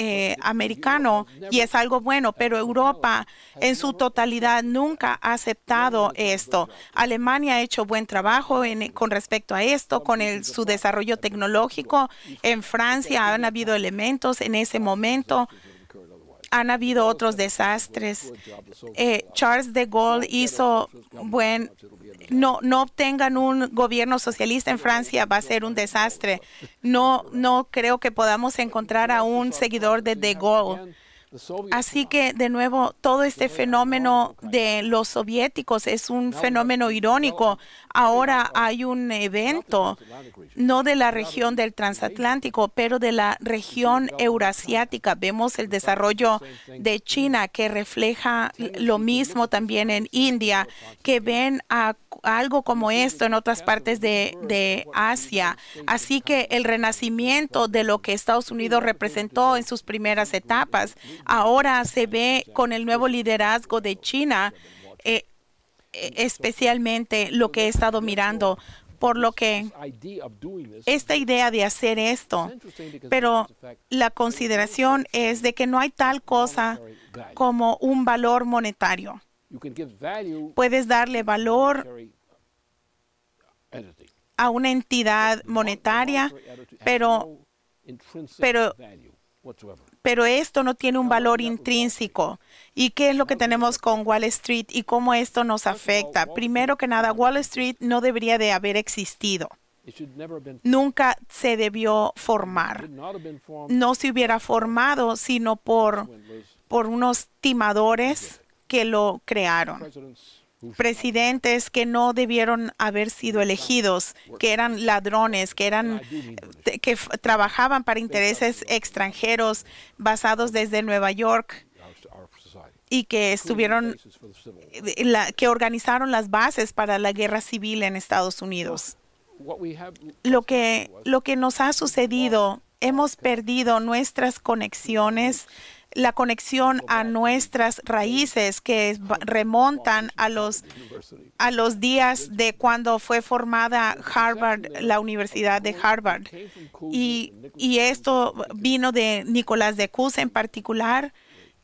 eh, americano y es algo bueno, pero Europa en su totalidad nunca ha aceptado esto. Alemania ha hecho buen trabajo con respecto a esto, con el, su desarrollo tecnológico. En Francia han habido elementos en ese momento han habido otros desastres. Eh, Charles de Gaulle hizo buen, no, no obtengan un gobierno socialista en Francia, va a ser un desastre. No, no creo que podamos encontrar a un seguidor de de Gaulle. Así que, de nuevo, todo este fenómeno de los soviéticos es un fenómeno irónico. Ahora uh, hay un evento, no de la región del transatlántico, pero de la región eurasiática. Vemos el desarrollo de China que refleja lo mismo también en India, que ven algo como esto en otras partes de, de Asia. Así que el renacimiento de lo que Estados Unidos representó en sus primeras etapas ahora se ve con el nuevo liderazgo de China, eh, eh, especialmente lo que he estado mirando. Por lo que esta idea de hacer esto, pero la consideración es de que no hay tal cosa como un valor monetario. Puedes darle valor a una entidad monetaria, pero, pero pero esto no tiene un valor intrínseco. ¿Y qué es lo que tenemos con Wall Street y cómo esto nos afecta? Primero que nada, Wall Street no debería de haber existido. Nunca se debió formar. No se hubiera formado sino por, por unos timadores que lo crearon presidentes que no debieron haber sido elegidos, que eran ladrones, que eran que trabajaban para intereses extranjeros basados desde Nueva York y que estuvieron que organizaron las bases para la guerra civil en Estados Unidos. Lo que lo que nos ha sucedido, hemos perdido nuestras conexiones la conexión a nuestras raíces que remontan a los, a los días de cuando fue formada Harvard, la Universidad de Harvard. Y, y esto vino de Nicolás de Cus en particular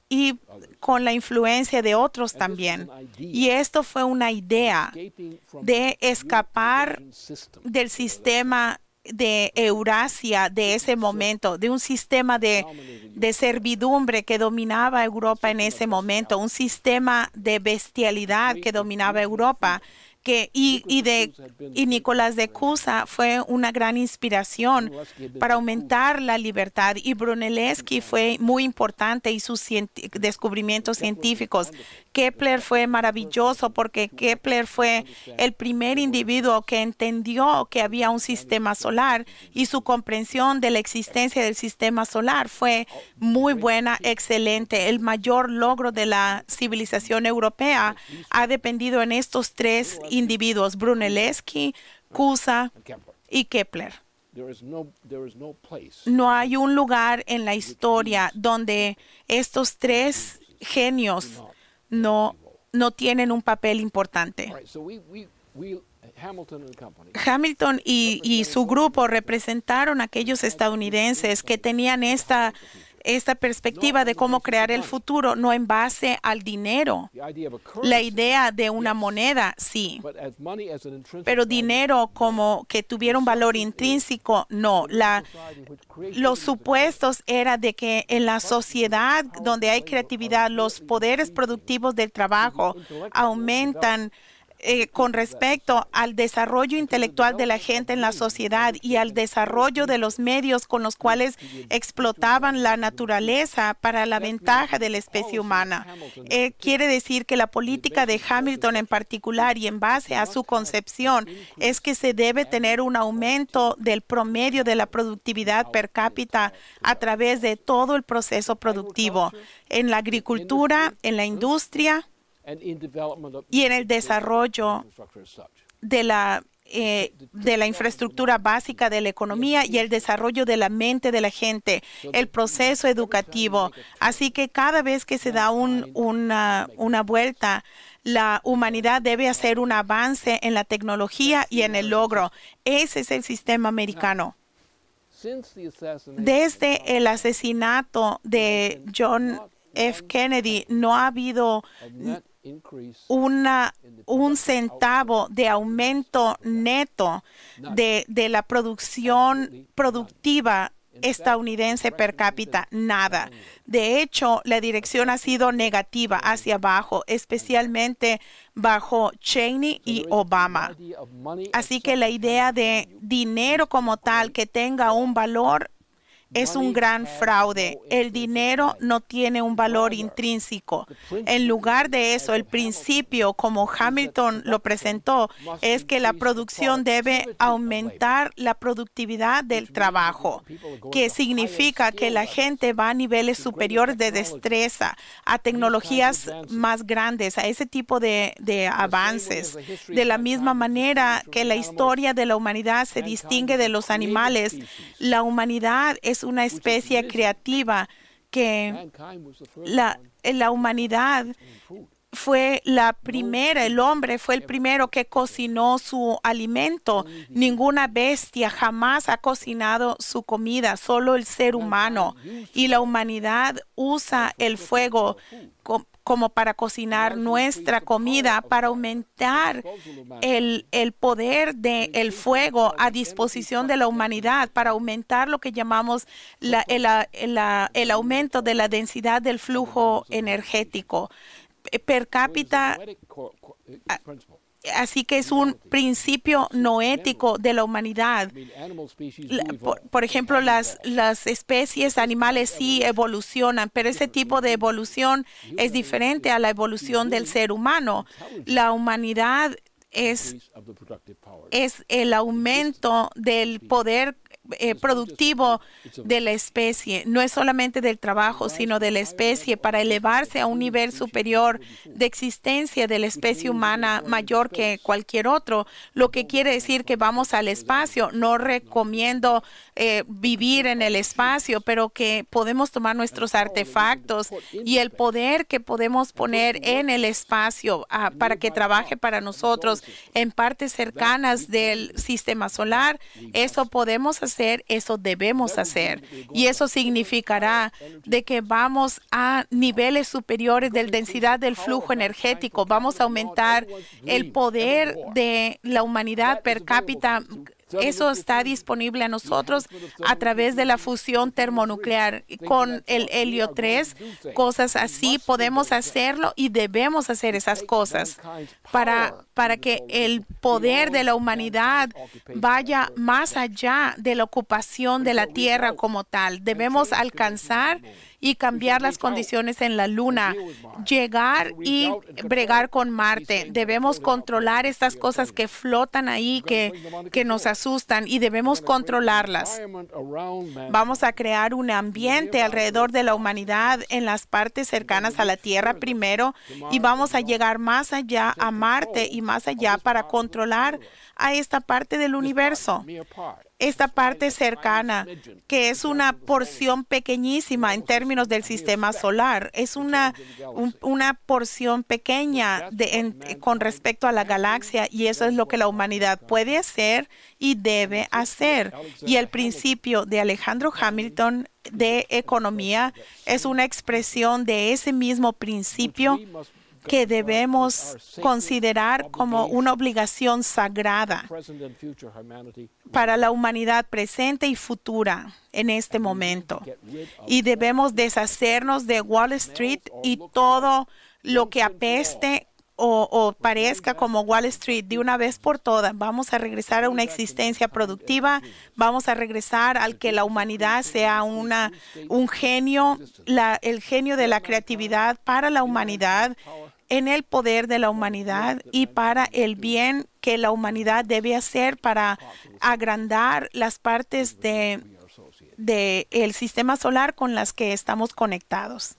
y con la influencia de otros también. Y esto fue una idea de escapar del sistema de Eurasia de ese momento, de un sistema de, servidumbre que dominaba Europa en ese momento, un sistema de bestialidad que dominaba Europa y, de, y Nicolás de Cusa fue una gran inspiración para aumentar la libertad y Brunelleschi fue muy importante y sus descubrimientos científicos. Kepler fue maravilloso porque Kepler fue el primer individuo que entendió que había un sistema solar y su comprensión de la existencia del sistema solar fue oh, muy buena, excelente. El mayor logro de la civilización europea ha dependido en estos tres individuos, Brunelleschi, Cusa y Kepler. No hay un lugar en la historia donde estos tres genios no, no tienen un papel importante. Hamilton y, y, su grupo representaron a aquellos estadounidenses que tenían esta esta perspectiva de cómo crear el futuro, no en base al dinero. La idea de una moneda, sí. Pero dinero como que tuviera un valor intrínseco, no. La, los supuestos era de que en la sociedad donde hay creatividad, los poderes productivos del trabajo aumentan eh, con respecto al desarrollo intelectual de la gente en la sociedad y al desarrollo de los medios con los cuales explotaban la naturaleza para la ventaja de la especie humana. Eh, quiere decir que la política de Hamilton en particular y en base a su concepción es que se debe tener un aumento del promedio de la productividad per cápita a través de todo el proceso productivo, en la agricultura, en la industria, y en el desarrollo de la eh, de la infraestructura básica de la economía y el desarrollo de la mente de la gente, el proceso educativo. Así que cada vez que se da una, una vuelta, la humanidad debe hacer un avance en la tecnología y en el logro. Ese es el sistema americano. Desde el asesinato de John F. Kennedy no ha habido un centavo de aumento neto de, de la producción productiva estadounidense per cápita, nada. De hecho, la dirección ha sido negativa hacia abajo, especialmente bajo Cheney y Obama. Así que la idea de dinero como tal que tenga un valor es un gran fraude. El dinero no tiene un valor intrínseco. En lugar de eso, el principio, como Hamilton lo presentó, es que la producción debe aumentar la productividad del trabajo, que significa que la gente va a niveles superiores de destreza, a tecnologías más grandes, a ese tipo de, avances. De la misma manera que la historia de la humanidad se distingue de los animales, la humanidad es una especie creativa que la, eh, la humanidad fue la primera, el hombre fue el primero que cocinó su alimento. Ninguna bestia jamás ha cocinado su comida, solo el ser humano. Y la humanidad usa el fuego como para cocinar nuestra comida, para aumentar el, el poder del el fuego a disposición de la humanidad, para aumentar lo que llamamos la, el, el aumento de la densidad del flujo energético eh, per cápita Así que es un principio no ético de la humanidad. Por, ejemplo, las, las especies animales sí evolucionan, pero ese tipo de evolución es diferente a la evolución del ser humano. La humanidad es, es, el aumento del poder eh, productivo de la especie, no es solamente del trabajo, sino de la especie, para elevarse a un nivel superior de existencia de la especie humana mayor que cualquier otro, lo que quiere decir que vamos al espacio. No recomiendo eh, vivir en el espacio, pero que podemos tomar nuestros artefactos y el poder que podemos poner en el espacio ah, para que trabaje para nosotros en partes cercanas del sistema solar. Eso podemos hacer hacer, eso debemos hacer. Y eso significará de que vamos a niveles superiores de densidad del flujo energético. Vamos a aumentar el poder de la humanidad per cápita eso está disponible a nosotros a través de la fusión termonuclear con el helio 3, cosas así. Podemos hacerlo y debemos hacer esas cosas para, para que el poder de la humanidad vaya más allá de la ocupación de la tierra como tal. Debemos alcanzar y cambiar las condiciones en la Luna, llegar y bregar con Marte. Debemos controlar estas cosas que flotan ahí, que, que nos asustan y debemos controlarlas. Vamos a crear un ambiente alrededor de la humanidad en las partes cercanas a la Tierra primero y vamos a llegar más allá a Marte y más allá para controlar a esta parte del universo esta parte cercana, que es una porción pequeñísima en términos del sistema solar. Es una, una porción pequeña de, con respecto a la galaxia y eso es lo que la humanidad puede hacer y debe hacer. Y el principio de Alejandro Hamilton de economía es una expresión de ese mismo principio que debemos considerar como una obligación sagrada para la humanidad presente y futura en este momento. Y debemos deshacernos de Wall Street y todo lo que apeste o, parezca como Wall Street de una vez por todas. Vamos a regresar a una existencia productiva, vamos a regresar al que la humanidad sea una, un genio, la, el genio de la creatividad para la humanidad en el poder de la humanidad y para el bien que la humanidad debe hacer para agrandar las partes de, el sistema solar con las que estamos conectados.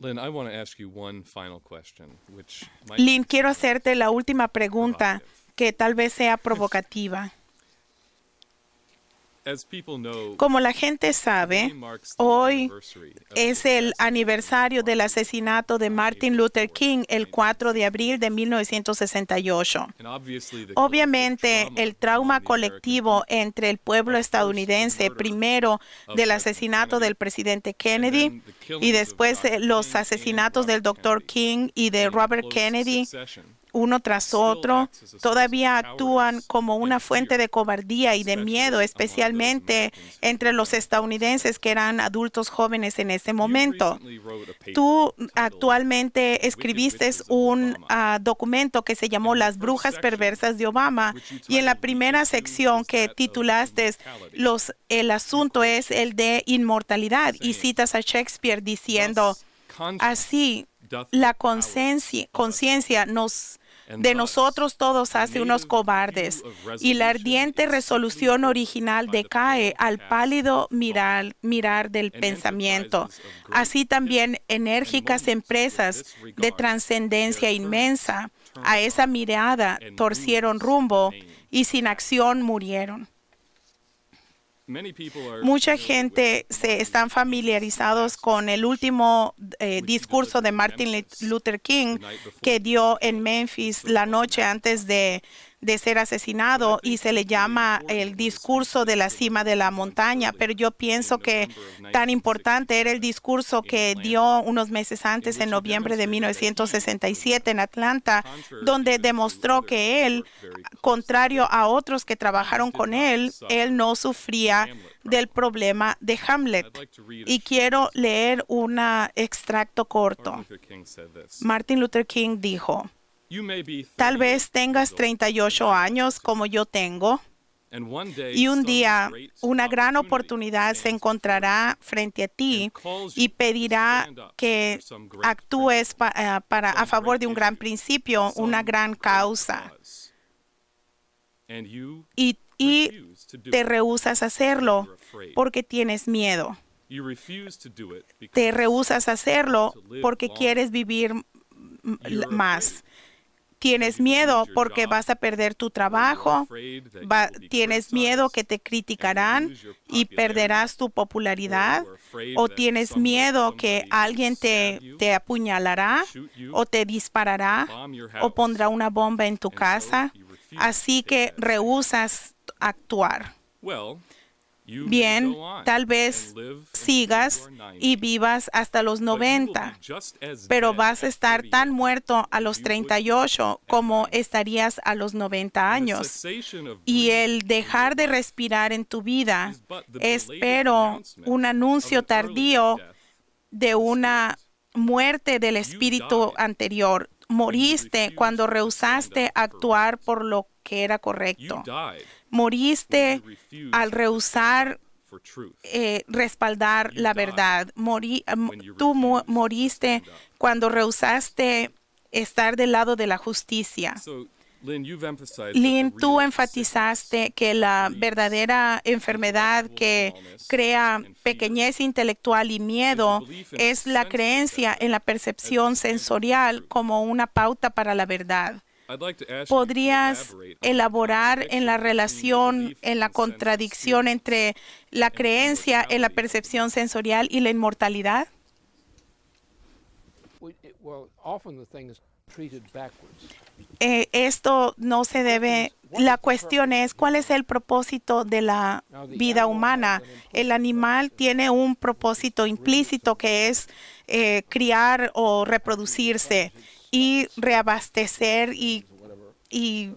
Lynn, Lynn, quiero hacerte la última pregunta que tal vez sea provocativa. Como la gente sabe, hoy es el aniversario del asesinato de Martin Luther King el 4 de abril de 1968. Obviamente, el trauma colectivo entre el pueblo estadounidense, primero del asesinato del presidente Kennedy y después los asesinatos del doctor King y de Robert Kennedy uno tras otro, todavía actúan como una fuente de cobardía y de miedo, especialmente entre los estadounidenses que eran adultos jóvenes en ese momento. Tú actualmente escribiste un ah, documento que se llamó Las brujas perversas de Obama y en la primera sección que titulaste los, el asunto es el de inmortalidad y citas a Shakespeare diciendo, así la conciencia nos de nosotros todos hace unos cobardes, y la ardiente resolución original decae al pálido mirar, del pensamiento. Así también enérgicas empresas de trascendencia inmensa a esa mirada torcieron rumbo y sin acción murieron. Mucha gente se están familiarizados con el último eh, discurso de Martin Luther King que dio en Memphis la noche antes de de ser asesinado y se le llama el discurso de la cima de la montaña, pero yo pienso que tan importante era el discurso que dio unos meses antes, en noviembre de 1967 en Atlanta, donde demostró que él, contrario a otros que trabajaron con él, él no sufría del problema de Hamlet. Y quiero leer un extracto corto. Martin Luther King dijo, Tal vez tengas 38 años como yo tengo. Y un día una gran oportunidad se encontrará frente a ti y pedirá que actúes eh, para, a favor de un gran principio, una gran causa. Y, te rehusas a hacerlo porque tienes miedo. Te rehúsas a hacerlo porque quieres vivir más Tienes miedo porque vas a perder tu trabajo, tienes miedo que te criticarán y perderás tu popularidad, o tienes miedo que alguien te, te apuñalará o te disparará o pondrá una bomba en tu casa, así que rehusas actuar. Bien, tal vez sigas y vivas hasta los 90, pero vas a estar tan muerto a los 38 como estarías a los 90 años. Y el dejar de respirar en tu vida es, pero, un anuncio tardío de una muerte del espíritu anterior. Moriste cuando rehusaste actuar por lo que era correcto. Moriste al rehusar eh, respaldar la verdad. tú moriste cuando rehusaste estar del lado de la justicia. Lynn, tú enfatizaste que la verdadera enfermedad que crea pequeñez intelectual y miedo es la creencia en la percepción sensorial como una pauta para la verdad. ¿Podrías elaborar en la relación, en la contradicción entre la creencia en la percepción sensorial y la inmortalidad? Eh, esto no se debe. La cuestión es cuál es el propósito de la vida humana. El animal tiene un propósito implícito que es eh, criar o reproducirse y reabastecer y, y,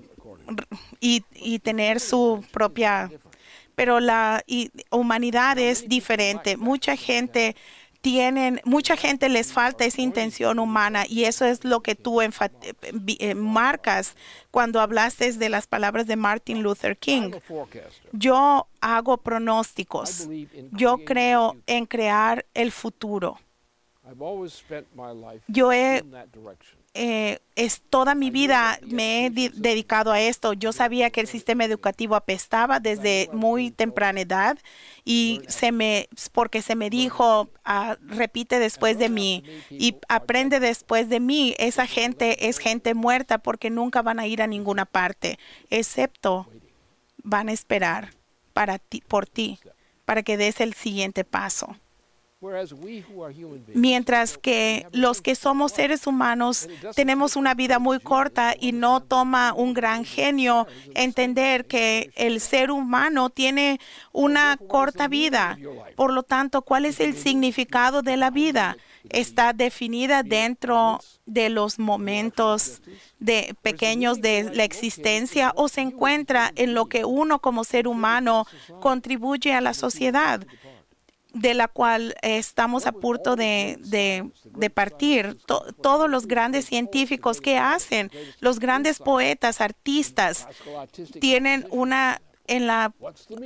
tener su propia... Pero la humanidad es diferente. Mucha gente tienen, mucha gente les falta esa intención humana y eso es lo que tú eh, marcas cuando hablaste de las palabras de Martin Luther King. Yo hago pronósticos. Yo creo en crear el futuro. Yo he eh, es toda mi vida me he dedicado a esto. Yo sabía que el sistema educativo apestaba desde muy temprana edad y se me porque se me dijo ah, repite después de mí y aprende después de mí. Esa gente es gente muerta porque nunca van a ir a ninguna parte, excepto van a esperar para ti por ti para que des el siguiente paso. Mientras que los que somos seres humanos tenemos una vida muy corta y no toma un gran genio entender que el ser humano tiene una corta vida. Por lo tanto, ¿cuál es el significado de la vida? Está definida dentro de los momentos de pequeños de la existencia o se encuentra en lo que uno como ser humano contribuye a la sociedad de la cual eh, estamos a punto de, partir. todos los grandes científicos que hacen, los grandes poetas, artistas, tienen una en la,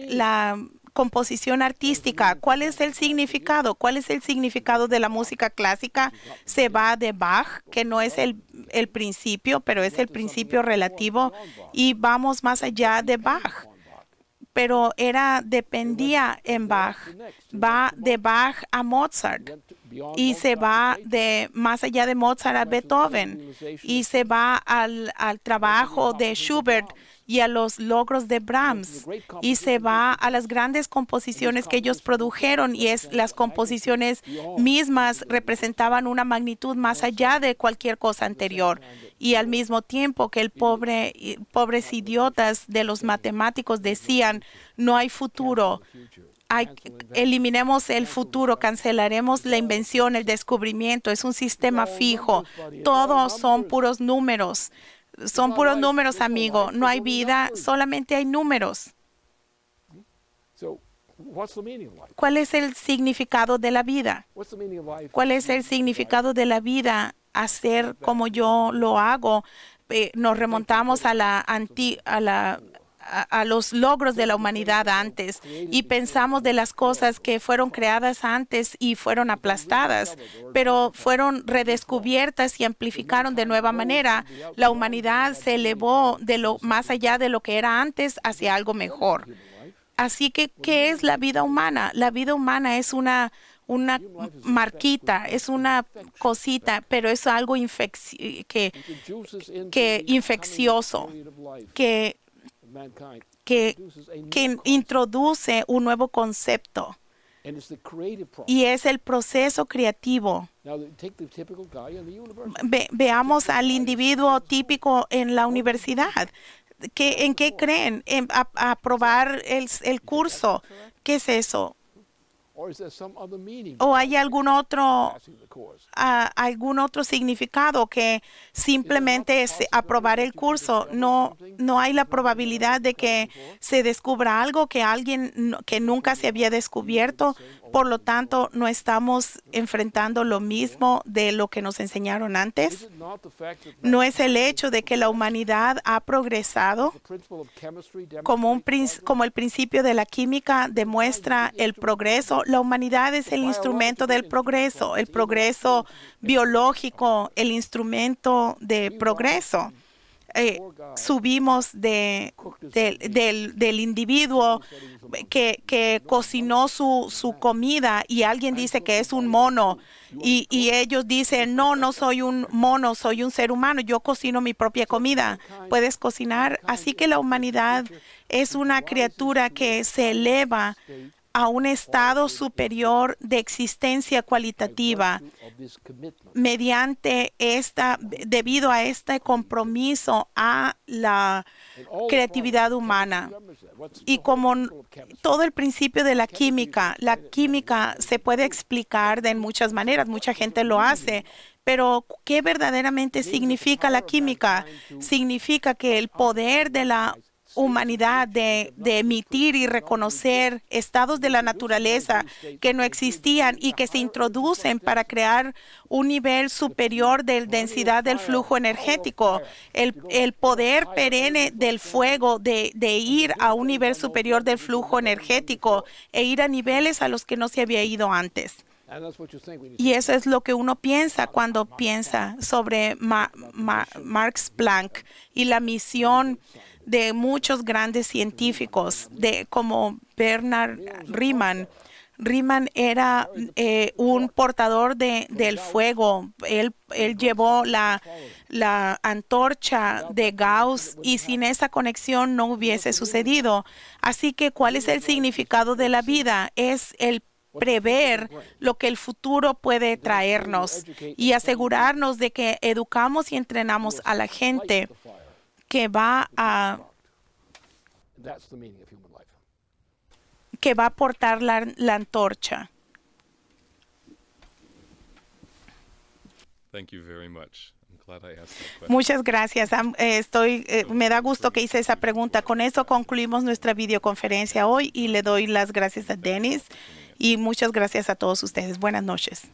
la composición artística. ¿Cuál es el significado? ¿Cuál es el significado de la música clásica? Se va de Bach, que no es el, el principio, pero es el principio relativo, y vamos más allá de Bach pero era, dependía en Bach. Va de Bach a Mozart y se va de más allá de Mozart a Beethoven y se va al, al trabajo de Schubert y a los logros de Brahms y se va a las grandes composiciones que ellos produjeron y es las composiciones mismas representaban una magnitud más allá de cualquier cosa anterior y al mismo tiempo que el pobre pobres idiotas de los matemáticos decían no hay futuro eliminemos el futuro, cancelaremos la invención, el descubrimiento, es un sistema fijo, todos son puros números son puros números, amigo. No hay vida, solamente hay números. ¿Cuál es el significado de la vida? ¿Cuál es el significado de la vida? Hacer como yo lo hago. Eh, nos remontamos a la, anti, a la a, los logros de la humanidad antes y pensamos de las cosas que fueron creadas antes y fueron aplastadas, pero fueron redescubiertas y amplificaron de nueva manera. La humanidad se elevó de lo más allá de lo que era antes hacia algo mejor. Así que, ¿qué es la vida humana? La vida humana es una una marquita, es una cosita, pero es algo que, que infeccioso, que que, que introduce un nuevo concepto. Y es el proceso creativo. veamos al individuo típico en la universidad. ¿En qué creen? ¿En aprobar el, el curso? ¿Qué es eso? ¿O hay algún otro, ah, algún otro significado que simplemente es aprobar el curso? No, no hay la probabilidad de que se descubra algo que alguien que nunca se había descubierto. Por lo tanto, no estamos enfrentando lo mismo de lo que nos enseñaron antes. No es el hecho de que la humanidad ha progresado como, el principio de la química demuestra el progreso. La humanidad es el instrumento del progreso, el progreso biológico, el instrumento de progreso. Eh, subimos del, individuo que, cocinó su, comida y alguien dice que es un mono y ellos dicen, no, no soy un mono, soy un ser humano, yo cocino mi propia comida, puedes cocinar. Así que la humanidad es una criatura que se eleva a un estado superior de existencia cualitativa mediante esta, debido a este compromiso a la creatividad humana. Y como todo el principio de la química, la química se puede explicar de muchas maneras, mucha gente lo hace, pero ¿qué verdaderamente significa la química? Significa que el poder de la humanidad de, de emitir y reconocer estados de la naturaleza que no existían y que se introducen para crear un nivel superior de densidad del flujo energético, el, el poder perenne del fuego de, de ir a un nivel superior del flujo energético e ir a niveles a los que no se había ido antes. Y eso es lo que uno piensa cuando piensa sobre Marx Planck y la misión de muchos grandes científicos, de, como Bernard Riemann. Riemann era eh, un portador de, del fuego. Él, él llevó la, la, antorcha de Gauss y sin esa conexión no hubiese sucedido. Así que, ¿cuál es el significado de la vida? Es el prever lo que el futuro puede traernos y asegurarnos de que educamos y entrenamos a la gente que va a que va a portar la, la antorcha. much. Muchas gracias. Eh, estoy, eh, me da gusto que hice esa pregunta. Con eso concluimos nuestra videoconferencia hoy y le doy las gracias a Dennis y muchas gracias a todos ustedes. Buenas noches.